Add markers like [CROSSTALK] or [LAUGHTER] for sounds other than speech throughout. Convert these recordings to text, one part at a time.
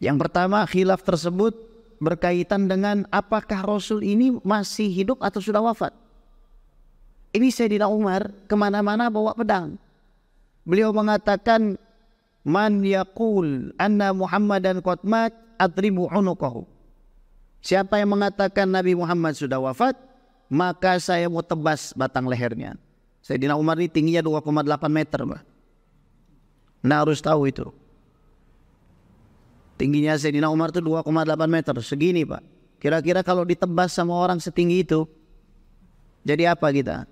Yang pertama khilaf tersebut berkaitan dengan apakah Rasul ini masih hidup atau sudah wafat. Ini Sayyidina Umar kemana-mana bawa pedang. Beliau mengatakan man yakul anna Muhammadan qadmat adribu unukahu. Siapa yang mengatakan Nabi Muhammad sudah wafat, maka saya mau tebas batang lehernya. Sayyidina Umar ini tingginya 2,8 meter. Nah harus tahu itu. Tingginya Sayyidina Umar itu 2,8 meter, segini Pak. Kira-kira kalau ditebas sama orang setinggi itu, jadi apa kita?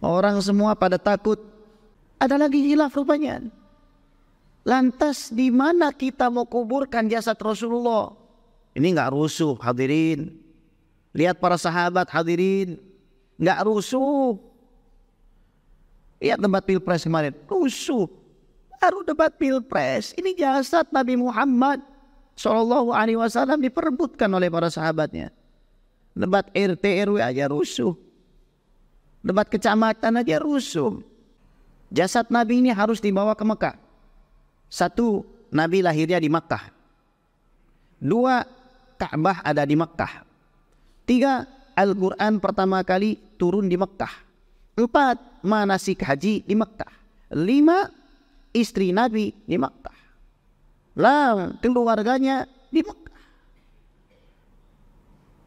Orang semua pada takut. Ada lagi hilaf rupanya. Lantas di mana kita mau kuburkan jasad Rasulullah? Ini nggak rusuh hadirin. Lihat para sahabat hadirin. Nggak rusuh. Lihat tempat pilpres kemarin. Rusuh taruh debat pilpres. Ini jasad Nabi Muhammad Shallallahu Alaihi Wasallam diperebutkan oleh para sahabatnya. Debat RT RW aja rusuh. Debat kecamatan aja rusuh. Jasad Nabi ini harus dibawa ke Mekah. Satu, Nabi lahirnya di Mekah. Dua, Ka'bah ada di Mekah. Tiga, Al-Quran pertama kali turun di Mekah. Empat, manasik haji di Mekah. Lima, istri Nabi di Mekah. Lah, keluarganya di Mekah.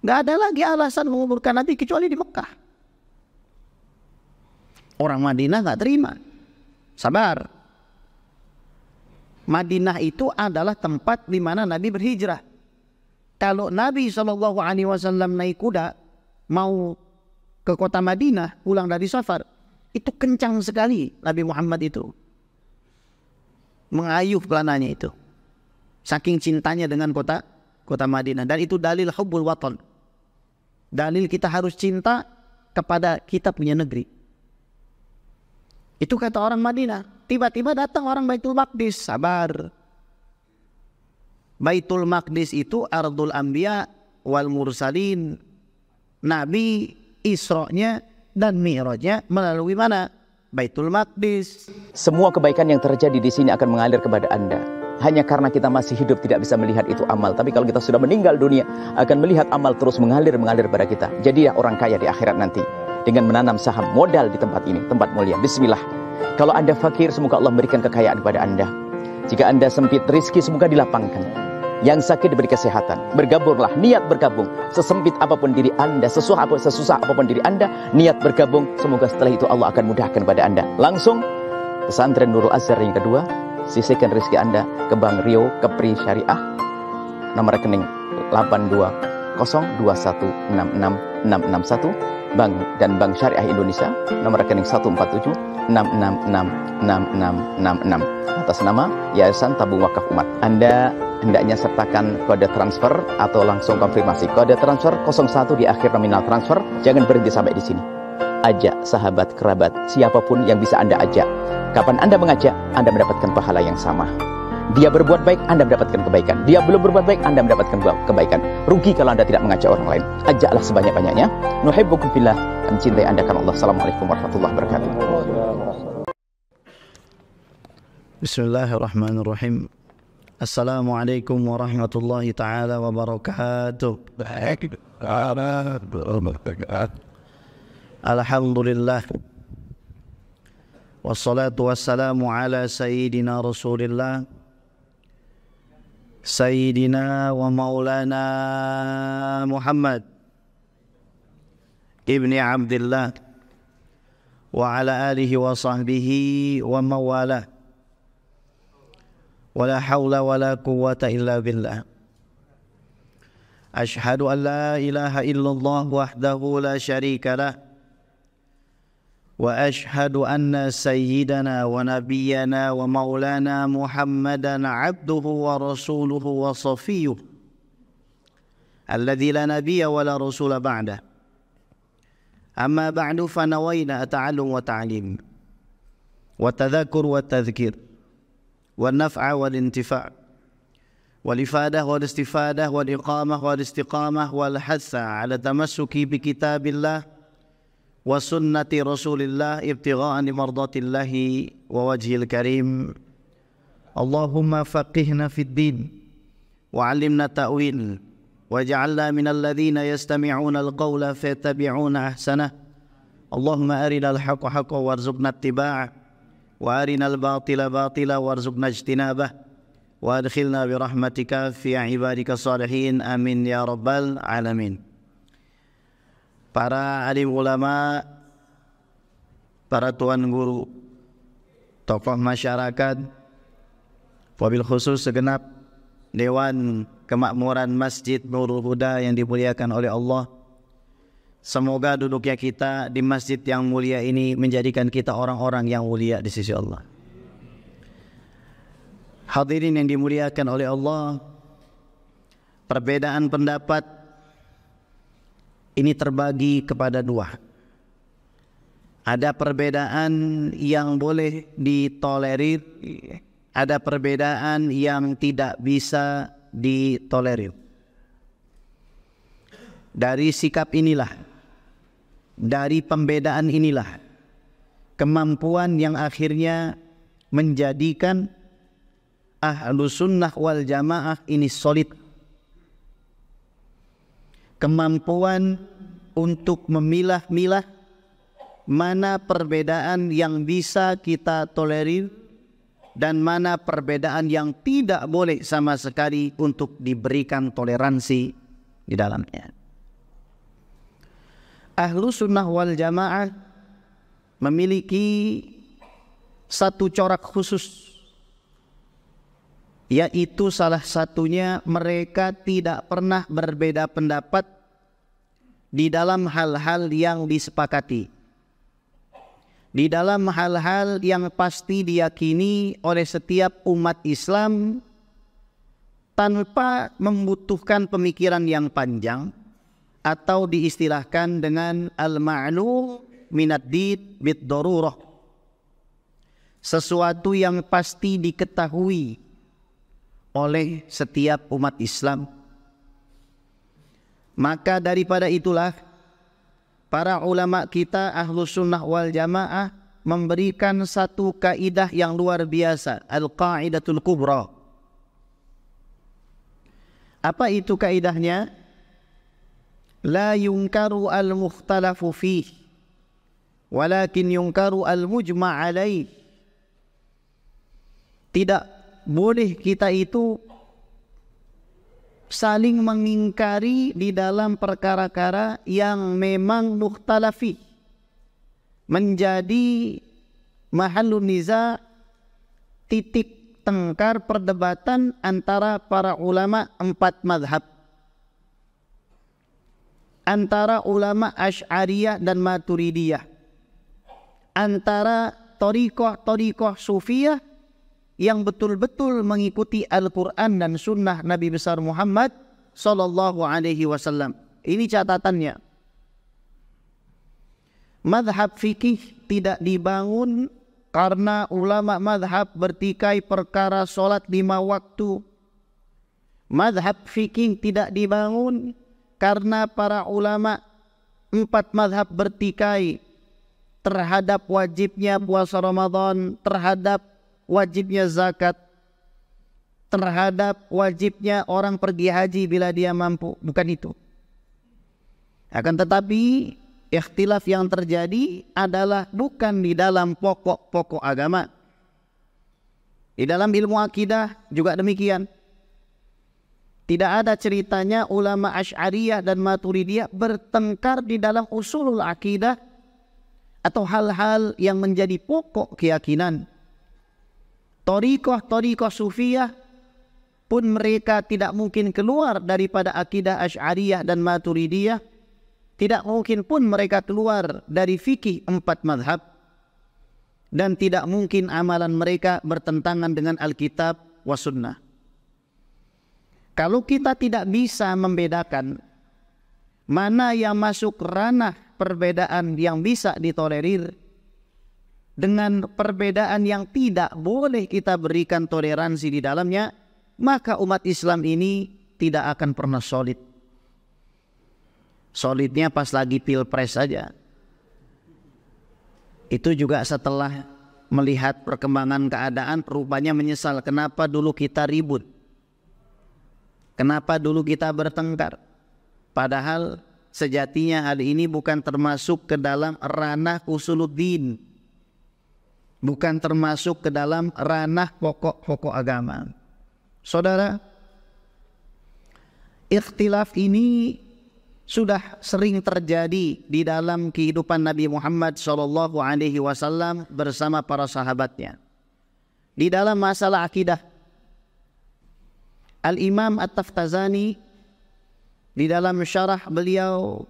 Gak ada lagi alasan menguburkan Nabi kecuali di Mekah. Orang Madinah gak terima. Sabar. Madinah itu adalah tempat di mana Nabi berhijrah. Kalau Nabi Shallallahu Alaihi Wasallam naik kuda mau ke kota Madinah pulang dari Safar, itu kencang sekali Nabi Muhammad itu mengayuh pelananya itu. Saking cintanya dengan kota kota Madinah dan itu dalil hubbul waton. Dalil kita harus cinta kepada kita punya negeri. Itu kata orang Madinah. Tiba-tiba datang orang Baitul Maqdis, sabar. Baitul Maqdis itu Ardul Ambiya wal Mursalin. Nabi Isra'nya dan Mi'rajnya melalui mana? Baitul Maqdis. Semua kebaikan yang terjadi di sini akan mengalir kepada Anda. Hanya karena kita masih hidup tidak bisa melihat itu amal. Tapi kalau kita sudah meninggal dunia, akan melihat amal terus mengalir-mengalir pada kita. Jadi ya orang kaya di akhirat nanti. Dengan menanam saham modal di tempat ini, tempat mulia. Bismillah. Kalau Anda fakir, semoga Allah memberikan kekayaan kepada Anda. Jika Anda sempit, rizki semoga dilapangkan. Yang sakit diberi kesehatan. Bergabunglah, niat bergabung. Sesempit apapun diri Anda, sesusah apapun, sesusah apapun diri Anda, niat bergabung. Semoga setelah itu Allah akan mudahkan pada Anda. Langsung pesantren Nurul Azhar yang kedua, sisihkan rezeki Anda ke Bank Rio Kepri Syariah. Nomor rekening 8202166661 Bank dan Bank Syariah Indonesia nomor rekening 147 atas nama Yayasan Tabung Wakaf Umat. Anda hendaknya sertakan kode transfer atau langsung konfirmasi kode transfer 01 di akhir nominal transfer. Jangan berhenti sampai di sini. Ajak sahabat, kerabat, siapapun yang bisa Anda ajak. Kapan Anda mengajak, Anda mendapatkan pahala yang sama. Dia berbuat baik, Anda mendapatkan kebaikan. Dia belum berbuat baik, Anda mendapatkan kebaikan. Rugi kalau Anda tidak mengajak orang lain. Ajaklah sebanyak-banyaknya. Nuhibbukum billah. Mencintai Anda karena Allah. Assalamualaikum warahmatullahi wabarakatuh. Bismillahirrahmanirrahim. Assalamualaikum warahmatullahi taala wabarakatuh. Alhamdulillah. Wassalatu wassalamu ala sayyidina Rasulillah سيدنا ومولانا محمد ابن عبد الله وعلى آله وصحبه ومن والاه ولا حول ولا قوة إلا بالله أشهد أن لا إله إلا الله وحده لا شريك له واشهد ان سيدنا ونبينا ومولانا محمدا عبده ورسوله وصفيه الذي لا نبي ولا رسول بعده اما بعد فنوينا تعلم وتعليم والتذكر والتذكير والنفع والانتفاع والإفادة والاستفادة والإقامة والاستقامة والحث على التمسك بكتاب الله وسنة رسول الله ابتغاء لمرضات الله ووجه الكريم اللهم فقهنا في الدين وعلمنا التأويل واجعلنا من الذين يستمعون القول فيتبعون أحسنه اللهم أرنا الحق حقا وارزقنا اتباعه وأرنا الباطل باطلا وارزقنا اجتنابه وأدخلنا برحمتك في عبادك الصالحين آمين يا رب العالمين para alim ulama, para tuan guru, tokoh masyarakat, wabil khusus segenap Dewan Kemakmuran Masjid Nurul Huda yang dimuliakan oleh Allah. Semoga duduknya kita di masjid yang mulia ini menjadikan kita orang-orang yang mulia di sisi Allah. Hadirin yang dimuliakan oleh Allah, perbedaan pendapat ini terbagi kepada dua. Ada perbedaan yang boleh ditolerir, ada perbedaan yang tidak bisa ditolerir. Dari sikap inilah, dari pembedaan inilah, kemampuan yang akhirnya menjadikan ahlu sunnah wal jamaah ini solid kemampuan untuk memilah-milah mana perbedaan yang bisa kita tolerir dan mana perbedaan yang tidak boleh sama sekali untuk diberikan toleransi di dalamnya. Ahlu sunnah wal jamaah memiliki satu corak khusus yaitu salah satunya mereka tidak pernah berbeda pendapat di dalam hal-hal yang disepakati. Di dalam hal-hal yang pasti diyakini oleh setiap umat Islam tanpa membutuhkan pemikiran yang panjang atau diistilahkan dengan al-ma'lum minad bid darurah. Sesuatu yang pasti diketahui oleh setiap umat Islam. Maka daripada itulah para ulama kita ahlu sunnah wal jamaah memberikan satu kaidah yang luar biasa al-qaidatul kubro Apa itu kaidahnya? La yungkaru al-mukhtalafu fih walakin yungkaru al-mujma' alaih. Tidak boleh kita itu saling mengingkari di dalam perkara kara yang memang nuktalafi menjadi mahalun niza titik tengkar perdebatan antara para ulama empat madhab antara ulama Ash'ariyah dan Maturidiyah antara torikoh-torikoh Sufiyah yang betul-betul mengikuti Al-Quran dan Sunnah Nabi besar Muhammad Sallallahu Alaihi Wasallam. Ini catatannya. Madhab fikih tidak dibangun karena ulama madhab bertikai perkara solat lima waktu. Madhab fikih tidak dibangun karena para ulama empat madhab bertikai terhadap wajibnya puasa Ramadan, terhadap wajibnya zakat, terhadap wajibnya orang pergi haji bila dia mampu, bukan itu. Akan tetapi ikhtilaf yang terjadi adalah bukan di dalam pokok-pokok agama. Di dalam ilmu akidah juga demikian. Tidak ada ceritanya ulama Ash'ariyah dan Maturidiyah bertengkar di dalam usulul akidah atau hal-hal yang menjadi pokok keyakinan. Torikoh-torikoh sufiyah pun mereka tidak mungkin keluar daripada akidah Ash'ariyah dan Maturidiyah. Tidak mungkin pun mereka keluar dari fikih empat madhab. Dan tidak mungkin amalan mereka bertentangan dengan Alkitab wa Sunnah. Kalau kita tidak bisa membedakan mana yang masuk ranah perbedaan yang bisa ditolerir dengan perbedaan yang tidak boleh kita berikan toleransi di dalamnya, maka umat Islam ini tidak akan pernah solid. Solidnya pas lagi pilpres saja. Itu juga setelah melihat perkembangan keadaan rupanya menyesal kenapa dulu kita ribut. Kenapa dulu kita bertengkar? Padahal sejatinya hal ini bukan termasuk ke dalam ranah usuluddin bukan termasuk ke dalam ranah pokok-pokok agama. Saudara, ikhtilaf ini sudah sering terjadi di dalam kehidupan Nabi Muhammad Shallallahu Alaihi Wasallam bersama para sahabatnya. Di dalam masalah akidah, Al Imam At-Taftazani di dalam syarah beliau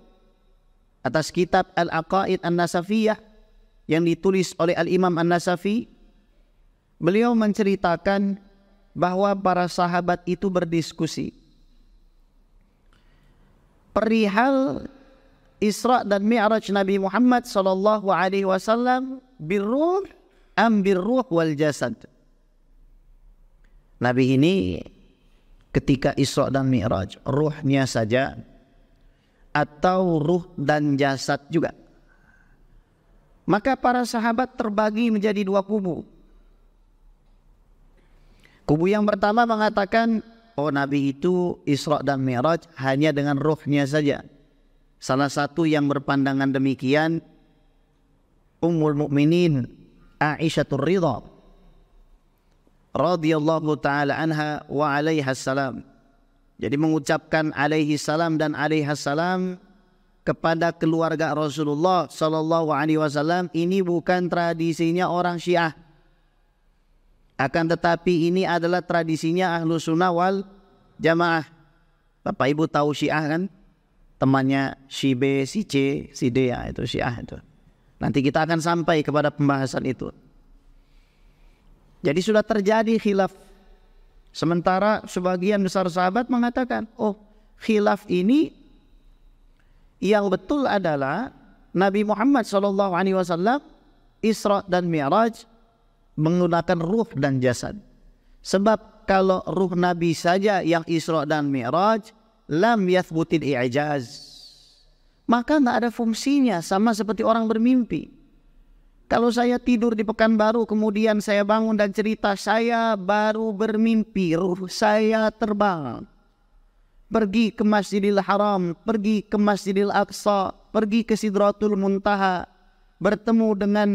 atas kitab Al Aqaid An-Nasafiyah yang ditulis oleh Al-Imam An-Nasafi, beliau menceritakan bahwa para sahabat itu berdiskusi perihal Isra dan Mi'raj Nabi Muhammad sallallahu alaihi wasallam birruh am birruh wal jasad. Nabi ini ketika Isra dan Mi'raj, ruhnya saja atau ruh dan jasad juga. Maka para sahabat terbagi menjadi dua kubu. Kubu yang pertama mengatakan, oh Nabi itu Isra dan Mi'raj hanya dengan rohnya saja. Salah satu yang berpandangan demikian, Ummul Mukminin Aisyah Ridha radhiyallahu taala anha wa alaihi salam. Jadi mengucapkan alaihi salam dan alaiha salam kepada keluarga Rasulullah Shallallahu Alaihi Wasallam ini bukan tradisinya orang Syiah. Akan tetapi ini adalah tradisinya ahlu sunnah wal jamaah. Bapak ibu tahu Syiah kan? Temannya si B, si C, si D ya itu Syiah itu. Nanti kita akan sampai kepada pembahasan itu. Jadi sudah terjadi khilaf. Sementara sebagian besar sahabat mengatakan, oh khilaf ini yang betul adalah Nabi Muhammad Shallallahu Alaihi Wasallam Isra dan Mi'raj menggunakan ruh dan jasad. Sebab kalau ruh Nabi saja yang Isra dan Mi'raj lam yathbutil i'jaz. Maka tidak ada fungsinya sama seperti orang bermimpi. Kalau saya tidur di Pekanbaru kemudian saya bangun dan cerita saya baru bermimpi, ruh saya terbang pergi ke Masjidil Haram, pergi ke Masjidil Aqsa, pergi ke Sidratul Muntaha, bertemu dengan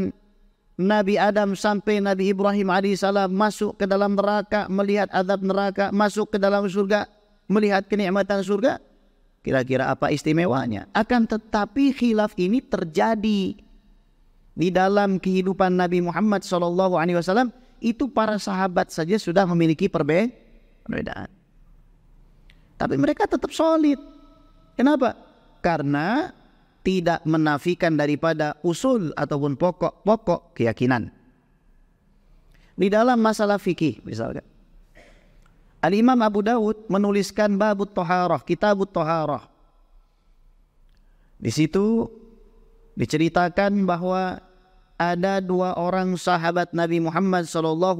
Nabi Adam sampai Nabi Ibrahim alaihissalam masuk ke dalam neraka, melihat azab neraka, masuk ke dalam surga, melihat kenikmatan surga. Kira-kira apa istimewanya? Akan tetapi khilaf ini terjadi di dalam kehidupan Nabi Muhammad SAW itu para sahabat saja sudah memiliki perbedaan. Tapi mereka tetap solid. Kenapa? Karena tidak menafikan daripada usul ataupun pokok-pokok keyakinan. Di dalam masalah fikih misalnya, Al-Imam Abu Dawud menuliskan babut toharah, kitabut toharah. Di situ diceritakan bahwa ada dua orang sahabat Nabi Muhammad SAW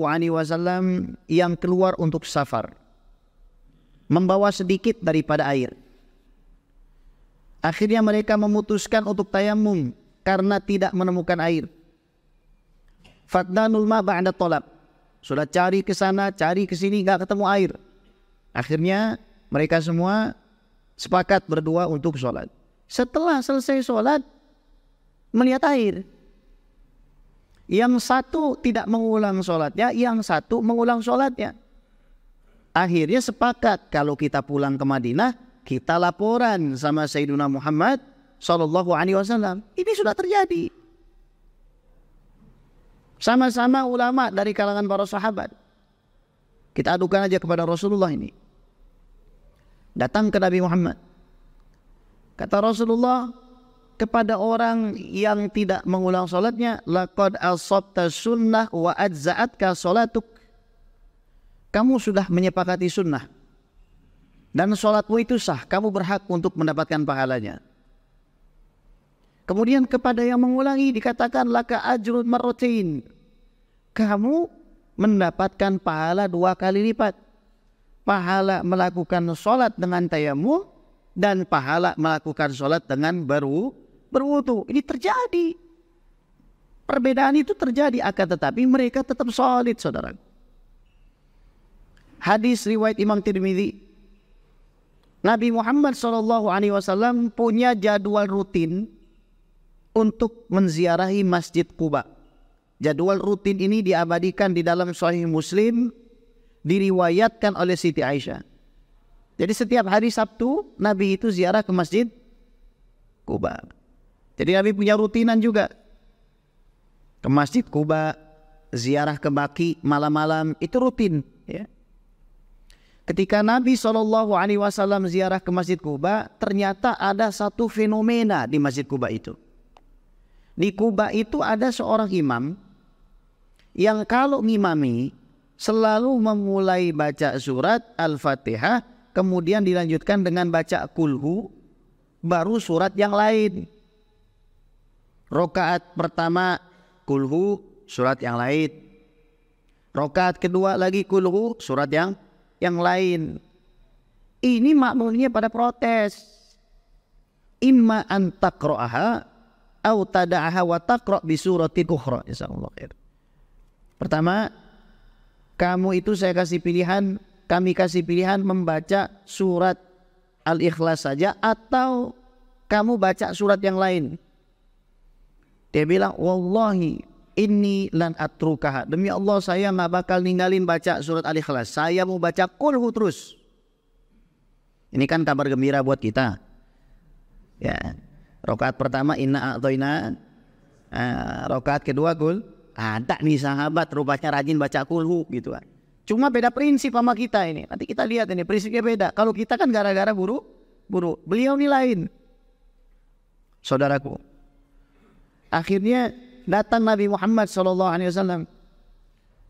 yang keluar untuk safar membawa sedikit daripada air. Akhirnya mereka memutuskan untuk tayamum karena tidak menemukan air. Fatdanul ma ba'da tolab. Sudah cari ke sana, cari ke sini, nggak ketemu air. Akhirnya mereka semua sepakat berdua untuk sholat. Setelah selesai sholat, melihat air. Yang satu tidak mengulang sholatnya, yang satu mengulang sholatnya. Akhirnya sepakat kalau kita pulang ke Madinah, kita laporan sama Sayyidina Muhammad sallallahu Alaihi Wasallam. Ini sudah terjadi. Sama-sama ulama dari kalangan para sahabat. Kita adukan aja kepada Rasulullah ini. Datang ke Nabi Muhammad. Kata Rasulullah kepada orang yang tidak mengulang sholatnya, laqad asabta sunnah wa adza'atka sholatuk kamu sudah menyepakati sunnah dan sholatmu itu sah, kamu berhak untuk mendapatkan pahalanya. Kemudian kepada yang mengulangi dikatakan laka ajrun marrotin. Kamu mendapatkan pahala dua kali lipat. Pahala melakukan sholat dengan tayamu dan pahala melakukan sholat dengan baru berwudu. Ini terjadi. Perbedaan itu terjadi akan tetapi mereka tetap solid saudaraku. Hadis riwayat Imam Tirmidzi. Nabi Muhammad Shallallahu Alaihi Wasallam punya jadwal rutin untuk menziarahi Masjid Kuba. Jadwal rutin ini diabadikan di dalam Sahih Muslim, diriwayatkan oleh Siti Aisyah. Jadi setiap hari Sabtu Nabi itu ziarah ke Masjid Kuba. Jadi Nabi punya rutinan juga ke Masjid Kuba, ziarah ke Baki malam-malam itu rutin. Ya. Ketika Nabi Shallallahu Alaihi Wasallam ziarah ke Masjid Kuba, ternyata ada satu fenomena di Masjid Kuba itu. Di Kuba itu ada seorang imam yang kalau ngimami selalu memulai baca surat Al-Fatihah, kemudian dilanjutkan dengan baca kulhu, baru surat yang lain. Rokaat pertama kulhu, surat yang lain. Rokaat kedua lagi kulhu, surat yang yang lain. Ini makmurnya pada protes. Imma antakro'aha au tada'aha wa takro' bisuratin kuhra. Insyaallah Pertama, kamu itu saya kasih pilihan, kami kasih pilihan membaca surat Al-Ikhlas saja atau kamu baca surat yang lain. Dia bilang, Wallahi ini lan atrukah Demi Allah saya nggak bakal ninggalin baca surat Al-Ikhlas. Saya mau baca kulhu terus. Ini kan kabar gembira buat kita. Ya. Rokaat pertama inna a'toina. Ah, rokaat kedua kul. Ada nih sahabat rupanya rajin baca kulhu gitu kan. Cuma beda prinsip sama kita ini. Nanti kita lihat ini prinsipnya beda. Kalau kita kan gara-gara buru, buru. Beliau ini lain. Saudaraku. Akhirnya datang Nabi Muhammad SAW.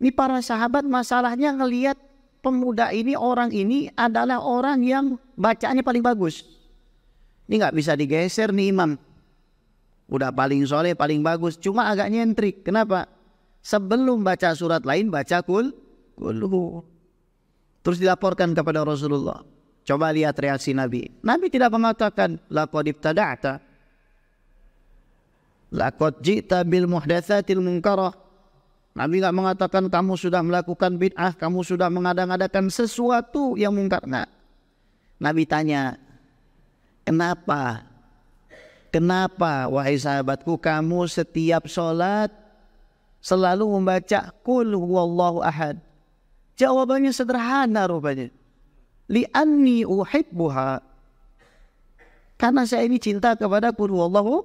Ini para sahabat masalahnya ngelihat pemuda ini orang ini adalah orang yang bacaannya paling bagus. Ini nggak bisa digeser nih imam. Udah paling soleh, paling bagus. Cuma agak nyentrik. Kenapa? Sebelum baca surat lain baca kul kulhu. Terus dilaporkan kepada Rasulullah. Coba lihat reaksi Nabi. Nabi tidak mengatakan laqad tada'ata. Lakot jita bil muhdatsatil munkarah. Nabi tidak mengatakan kamu sudah melakukan bid'ah, kamu sudah mengadang adakan sesuatu yang mungkar. Nah, Nabi tanya, kenapa? Kenapa wahai sahabatku kamu setiap sholat selalu membaca kul huwallahu ahad? Jawabannya sederhana rupanya. Li'anni uhibbuha. Karena saya ini cinta kepada kul huwallahu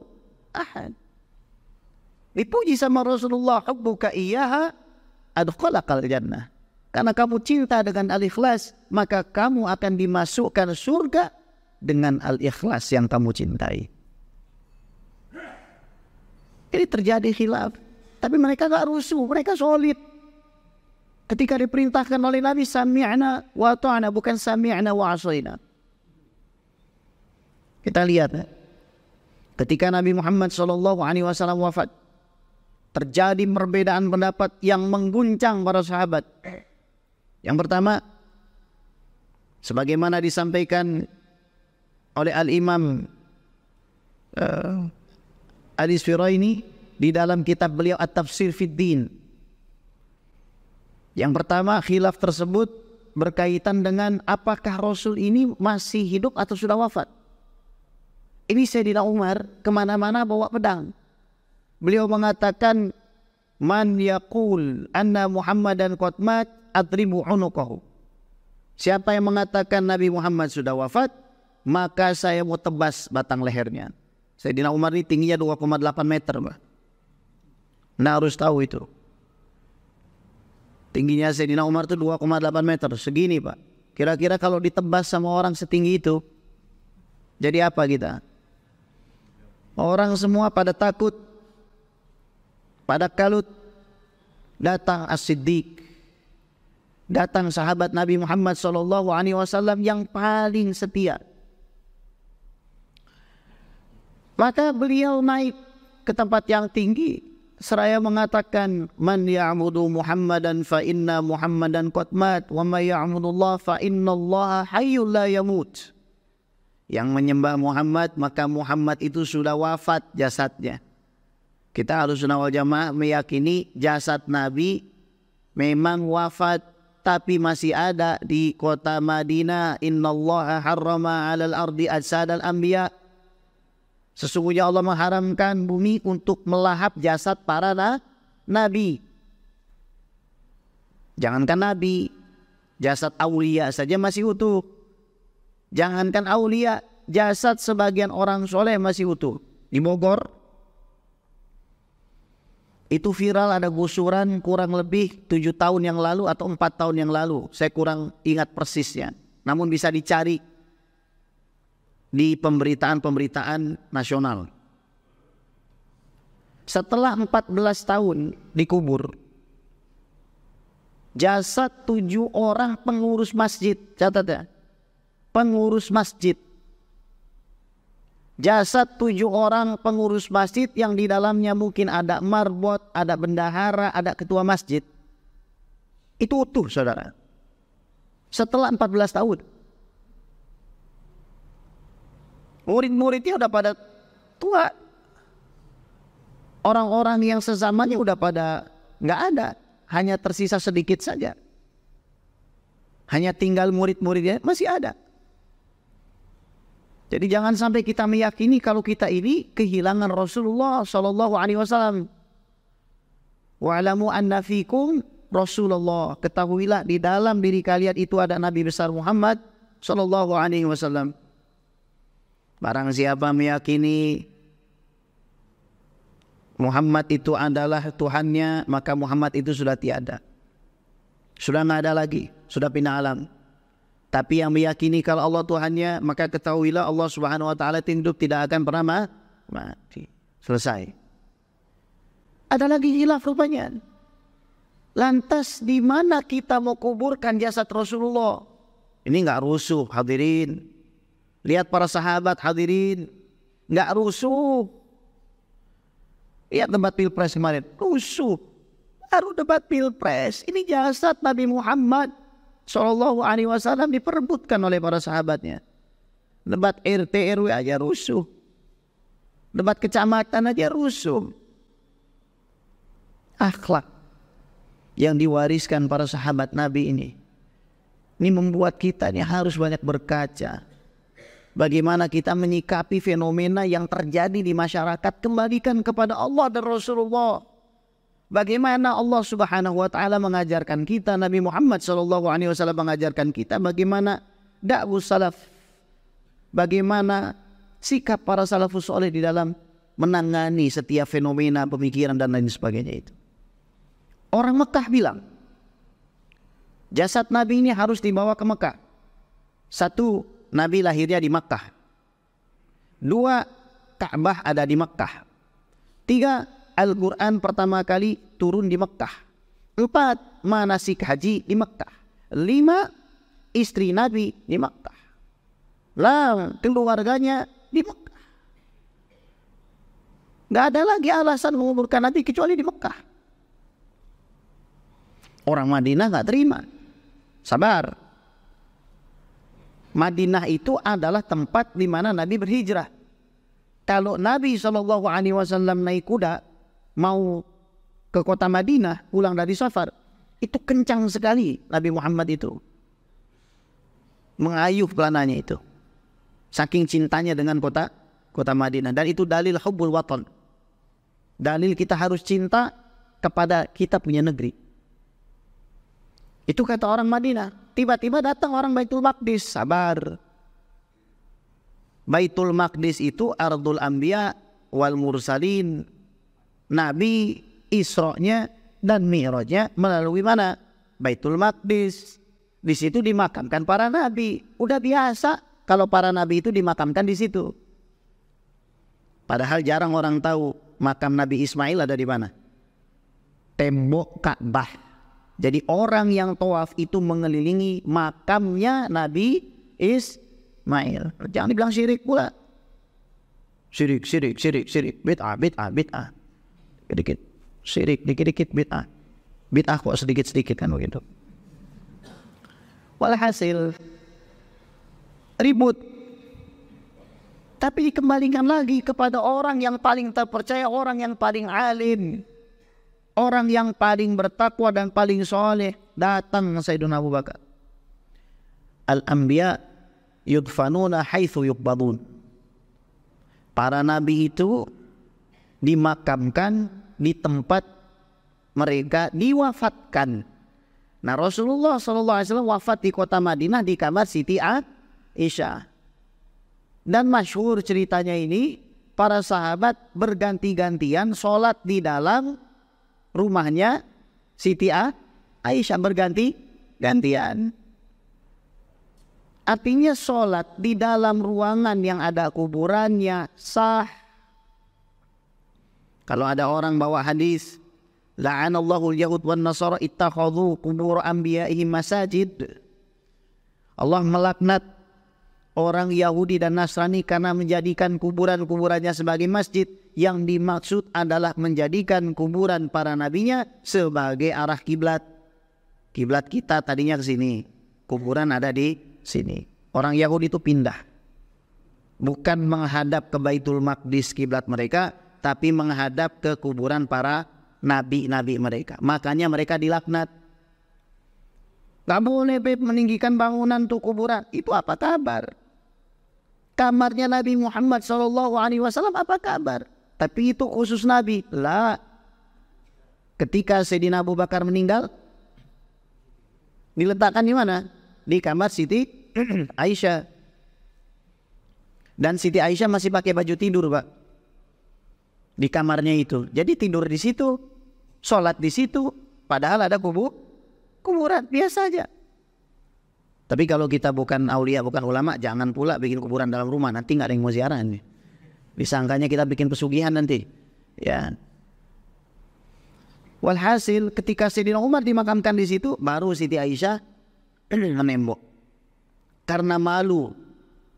ahad. Dipuji sama Rasulullah, hubbuka iyyaha adkhalaqal jannah. Karena kamu cinta dengan al-ikhlas, maka kamu akan dimasukkan surga dengan al-ikhlas yang kamu cintai. Ini terjadi khilaf. Tapi mereka gak rusuh, mereka solid. Ketika diperintahkan oleh Nabi, sami'na wa ta'na, bukan sami'na wa asoina. Kita lihat. Eh, ketika Nabi Muhammad SAW wafat, terjadi perbedaan pendapat yang mengguncang para sahabat. Yang pertama, sebagaimana disampaikan oleh Al-Imam uh, al ini di dalam kitab beliau At-Tafsir Fiddin. Yang pertama, khilaf tersebut berkaitan dengan apakah Rasul ini masih hidup atau sudah wafat. Ini Sayyidina Umar kemana-mana bawa pedang Beliau mengatakan man yaqul anna Muhammadan qad mat atribu unuqahu. Siapa yang mengatakan Nabi Muhammad sudah wafat, maka saya mau tebas batang lehernya. Sayyidina Umar ini tingginya 2,8 meter, Mbak. Nah harus tahu itu. Tingginya Sayyidina Umar itu 2,8 meter, segini Pak. Kira-kira kalau ditebas sama orang setinggi itu, jadi apa kita? Orang semua pada takut pada kalut datang as-siddiq datang sahabat Nabi Muhammad sallallahu Alaihi Wasallam yang paling setia maka beliau naik ke tempat yang tinggi seraya mengatakan man ya'budu Muhammadan fa inna Muhammadan qad mat wa may ya'budullah fa innallaha hayyul la yamut yang menyembah Muhammad maka Muhammad itu sudah wafat jasadnya kita harus wal jamaah meyakini jasad Nabi memang wafat tapi masih ada di kota Madinah. Allah harrama 'alal ardi al anbiya. Sesungguhnya Allah mengharamkan bumi untuk melahap jasad para na nabi. Jangankan nabi, jasad aulia saja masih utuh. Jangankan aulia, jasad sebagian orang soleh masih utuh. Di Bogor, itu viral ada gusuran kurang lebih tujuh tahun yang lalu atau empat tahun yang lalu. Saya kurang ingat persisnya. Namun bisa dicari di pemberitaan-pemberitaan nasional. Setelah empat belas tahun dikubur, jasad tujuh orang pengurus masjid, catat ya, pengurus masjid jasad tujuh orang pengurus masjid yang di dalamnya mungkin ada marbot, ada bendahara, ada ketua masjid. Itu utuh saudara. Setelah 14 tahun. Murid-muridnya udah pada tua. Orang-orang yang sezamannya udah pada nggak ada. Hanya tersisa sedikit saja. Hanya tinggal murid-muridnya masih ada. Jadi jangan sampai kita meyakini kalau kita ini kehilangan Rasulullah Shallallahu Alaihi Wasallam. Wa'lamu anna fikum Rasulullah. Ketahuilah di dalam diri kalian itu ada Nabi besar Muhammad Shallallahu Alaihi Wasallam. Barang siapa meyakini Muhammad itu adalah Tuhannya, maka Muhammad itu sudah tiada. Sudah nggak ada lagi, sudah pindah alam tapi yang meyakini kalau Allah Tuhannya maka ketahuilah Allah Subhanahu wa taala hidup tidak akan pernah mati. Selesai. Ada lagi hilaf rupanya. Lantas di mana kita mau kuburkan jasad Rasulullah? Ini nggak rusuh hadirin. Lihat para sahabat hadirin. Nggak rusuh. Lihat tempat pilpres kemarin. Rusuh. Baru debat pilpres. Ini jasad Nabi Muhammad Shallallahu Alaihi Wasallam diperebutkan oleh para sahabatnya. Debat RT RW aja rusuh. Debat kecamatan aja rusuh. Akhlak yang diwariskan para sahabat Nabi ini. Ini membuat kita ini harus banyak berkaca. Bagaimana kita menyikapi fenomena yang terjadi di masyarakat kembalikan kepada Allah dan Rasulullah Bagaimana Allah Subhanahu wa taala mengajarkan kita, Nabi Muhammad sallallahu alaihi wasallam mengajarkan kita bagaimana dakwah salaf. Bagaimana sikap para salafus saleh di dalam menangani setiap fenomena pemikiran dan lain sebagainya itu. Orang Mekah bilang, jasad Nabi ini harus dibawa ke Mekah. Satu, Nabi lahirnya di Mekah. Dua, Ka'bah ada di Mekah. Tiga, Al-Quran pertama kali turun di Mekah. Empat, manasik haji di Mekah. Lima, istri Nabi di Mekah. Enam, keluarganya di Mekah. Gak ada lagi alasan menguburkan Nabi kecuali di Mekah. Orang Madinah gak terima. Sabar. Madinah itu adalah tempat di mana Nabi berhijrah. Kalau Nabi Shallallahu naik kuda, mau ke kota Madinah pulang dari safar itu kencang sekali Nabi Muhammad itu mengayuh pelananya itu saking cintanya dengan kota kota Madinah dan itu dalil hubbul waton dalil kita harus cinta kepada kita punya negeri itu kata orang Madinah tiba-tiba datang orang Baitul Maqdis sabar Baitul Maqdis itu ardul anbiya wal mursalin Nabi Isra'nya dan Mi'rajnya melalui mana? Baitul Maqdis. Di situ dimakamkan para nabi. Udah biasa kalau para nabi itu dimakamkan di situ. Padahal jarang orang tahu makam Nabi Ismail ada di mana. Tembok Ka'bah. Jadi orang yang tawaf itu mengelilingi makamnya Nabi Ismail. Jangan dibilang syirik pula. Syirik, syirik, syirik, syirik. Bid'ah, bid'ah, bid'ah dikit syirik, dikit-dikit bid'ah. Bid'ah kok sedikit-sedikit kan begitu. Walhasil ribut. Tapi dikembalikan lagi kepada orang yang paling terpercaya, orang yang paling alim. Orang yang paling bertakwa dan paling soleh datang Sayyidina Abu Bakar. Al-Anbiya yudfanuna haithu yukbadun. Para nabi itu dimakamkan di tempat mereka diwafatkan. Nah Rasulullah Alaihi Wasallam wafat di kota Madinah di kamar Siti Aisyah. Dan masyhur ceritanya ini para sahabat berganti-gantian sholat di dalam rumahnya Siti Aisyah berganti gantian. Artinya sholat di dalam ruangan yang ada kuburannya sah kalau ada orang bawa hadis, la'anallahu al-yahud wan nasara ittakhadhu qubur anbiya'ihim masajid. Allah melaknat orang Yahudi dan Nasrani karena menjadikan kuburan-kuburannya sebagai masjid yang dimaksud adalah menjadikan kuburan para nabinya sebagai arah kiblat. Kiblat kita tadinya ke sini, kuburan ada di sini. Orang Yahudi itu pindah. Bukan menghadap ke Baitul Maqdis kiblat mereka, tapi menghadap ke kuburan para nabi-nabi mereka. Makanya mereka dilaknat. Gak boleh Beb, meninggikan bangunan tuh kuburan. Itu apa kabar? Kamarnya Nabi Muhammad Shallallahu Alaihi Wasallam apa kabar? Tapi itu khusus Nabi. Lah, ketika Sayyidina Abu Bakar meninggal, diletakkan di mana? Di kamar Siti [CLEARS THROAT] Aisyah. Dan Siti Aisyah masih pakai baju tidur, Pak di kamarnya itu. Jadi tidur di situ, sholat di situ, padahal ada kubur, kuburan biasa saja. Tapi kalau kita bukan aulia, bukan ulama, jangan pula bikin kuburan dalam rumah. Nanti nggak ada yang mau ziarah ini. Disangkanya kita bikin pesugihan nanti. Ya. Walhasil ketika Sayyidina Umar dimakamkan di situ, baru Siti Aisyah [CLEARS THROAT] menembok. Karena malu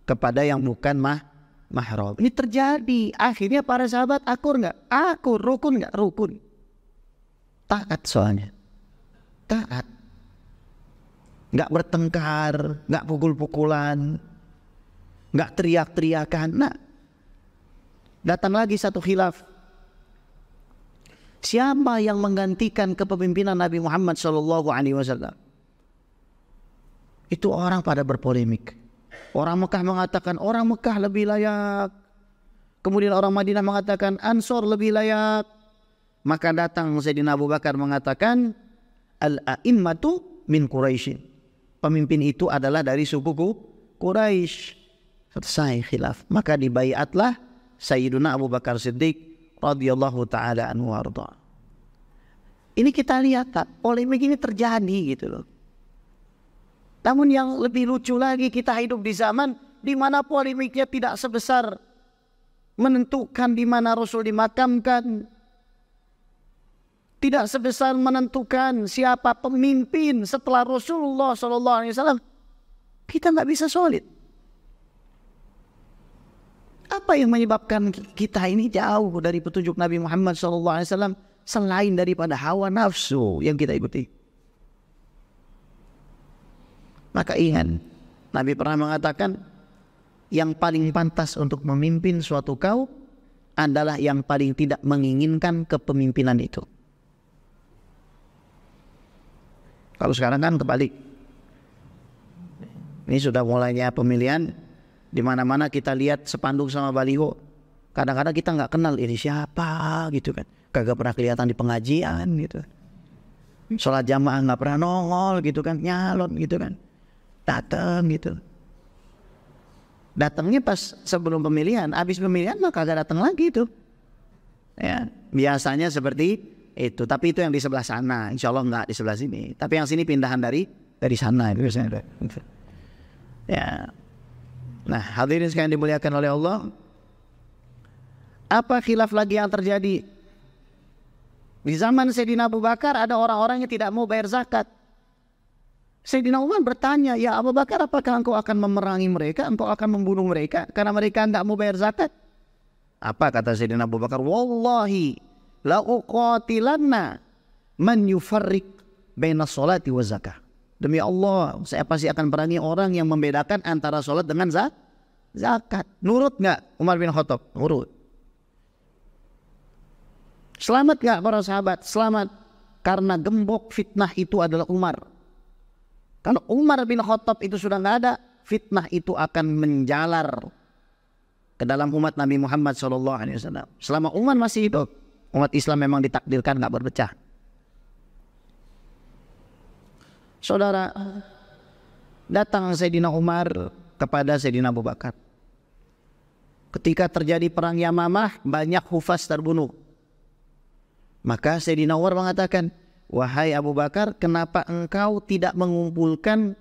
kepada yang bukan mah mahram. Ini terjadi. Akhirnya para sahabat akur nggak? Akur. Rukun nggak? Rukun. Taat soalnya. Taat. Nggak bertengkar, nggak pukul-pukulan, nggak teriak-teriakan. Nah, datang lagi satu khilaf. Siapa yang menggantikan kepemimpinan Nabi Muhammad SAW? Itu orang pada berpolemik Orang Mekah mengatakan orang Mekah lebih layak. Kemudian orang Madinah mengatakan Ansor lebih layak. Maka datang Sayyidina Abu Bakar mengatakan Al-a'immatu min Quraisy. Pemimpin itu adalah dari suku Quraisy. Selesai khilaf. Maka dibaiatlah Sayyiduna Abu Bakar Siddiq radhiyallahu taala anhu Ini kita lihat tak, polemik ini terjadi gitu loh. Namun yang lebih lucu lagi kita hidup di zaman di mana polemiknya tidak sebesar menentukan di mana Rasul dimakamkan. Tidak sebesar menentukan siapa pemimpin setelah Rasulullah Shallallahu Alaihi Wasallam. Kita nggak bisa solid. Apa yang menyebabkan kita ini jauh dari petunjuk Nabi Muhammad Alaihi Wasallam selain daripada hawa nafsu yang kita ikuti? Maka ingat, Nabi pernah mengatakan yang paling pantas untuk memimpin suatu kaum adalah yang paling tidak menginginkan kepemimpinan itu. Kalau sekarang kan kebalik. Ini sudah mulainya pemilihan di mana-mana kita lihat sepanduk sama baliho. Kadang-kadang kita nggak kenal ini siapa gitu kan. Kagak pernah kelihatan di pengajian gitu. Sholat jamaah nggak pernah nongol gitu kan, nyalon gitu kan datang gitu datangnya pas sebelum pemilihan habis pemilihan maka kagak datang lagi itu, ya biasanya seperti itu tapi itu yang di sebelah sana insya Allah nggak di sebelah sini tapi yang sini pindahan dari dari sana itu biasanya ya nah hadirin sekalian dimuliakan oleh Allah apa khilaf lagi yang terjadi di zaman Sayyidina Abu Bakar ada orang-orang yang tidak mau bayar zakat Sayyidina Umar bertanya, ya Abu Bakar apakah engkau akan memerangi mereka? Engkau akan membunuh mereka karena mereka tidak mau bayar zakat? Apa kata Sayyidina Abu Bakar? Wallahi la'uqatilanna man yufarriq baina sholati wa zakah. Demi Allah, saya pasti akan perangi orang yang membedakan antara sholat dengan zak zakat. Nurut nggak Umar bin Khattab? Nurut. Selamat nggak para sahabat? Selamat. Karena gembok fitnah itu adalah Umar. Kalau Umar bin Khattab itu sudah nggak ada, fitnah itu akan menjalar ke dalam umat Nabi Muhammad Shallallahu Alaihi Wasallam. Selama Umar masih hidup, umat Islam memang ditakdirkan nggak berpecah. Saudara, datang Sayyidina Umar kepada Sayyidina Abu Bakar. Ketika terjadi perang Yamamah, banyak hufas terbunuh. Maka Sayyidina Umar mengatakan, Wahai Abu Bakar, kenapa engkau tidak mengumpulkan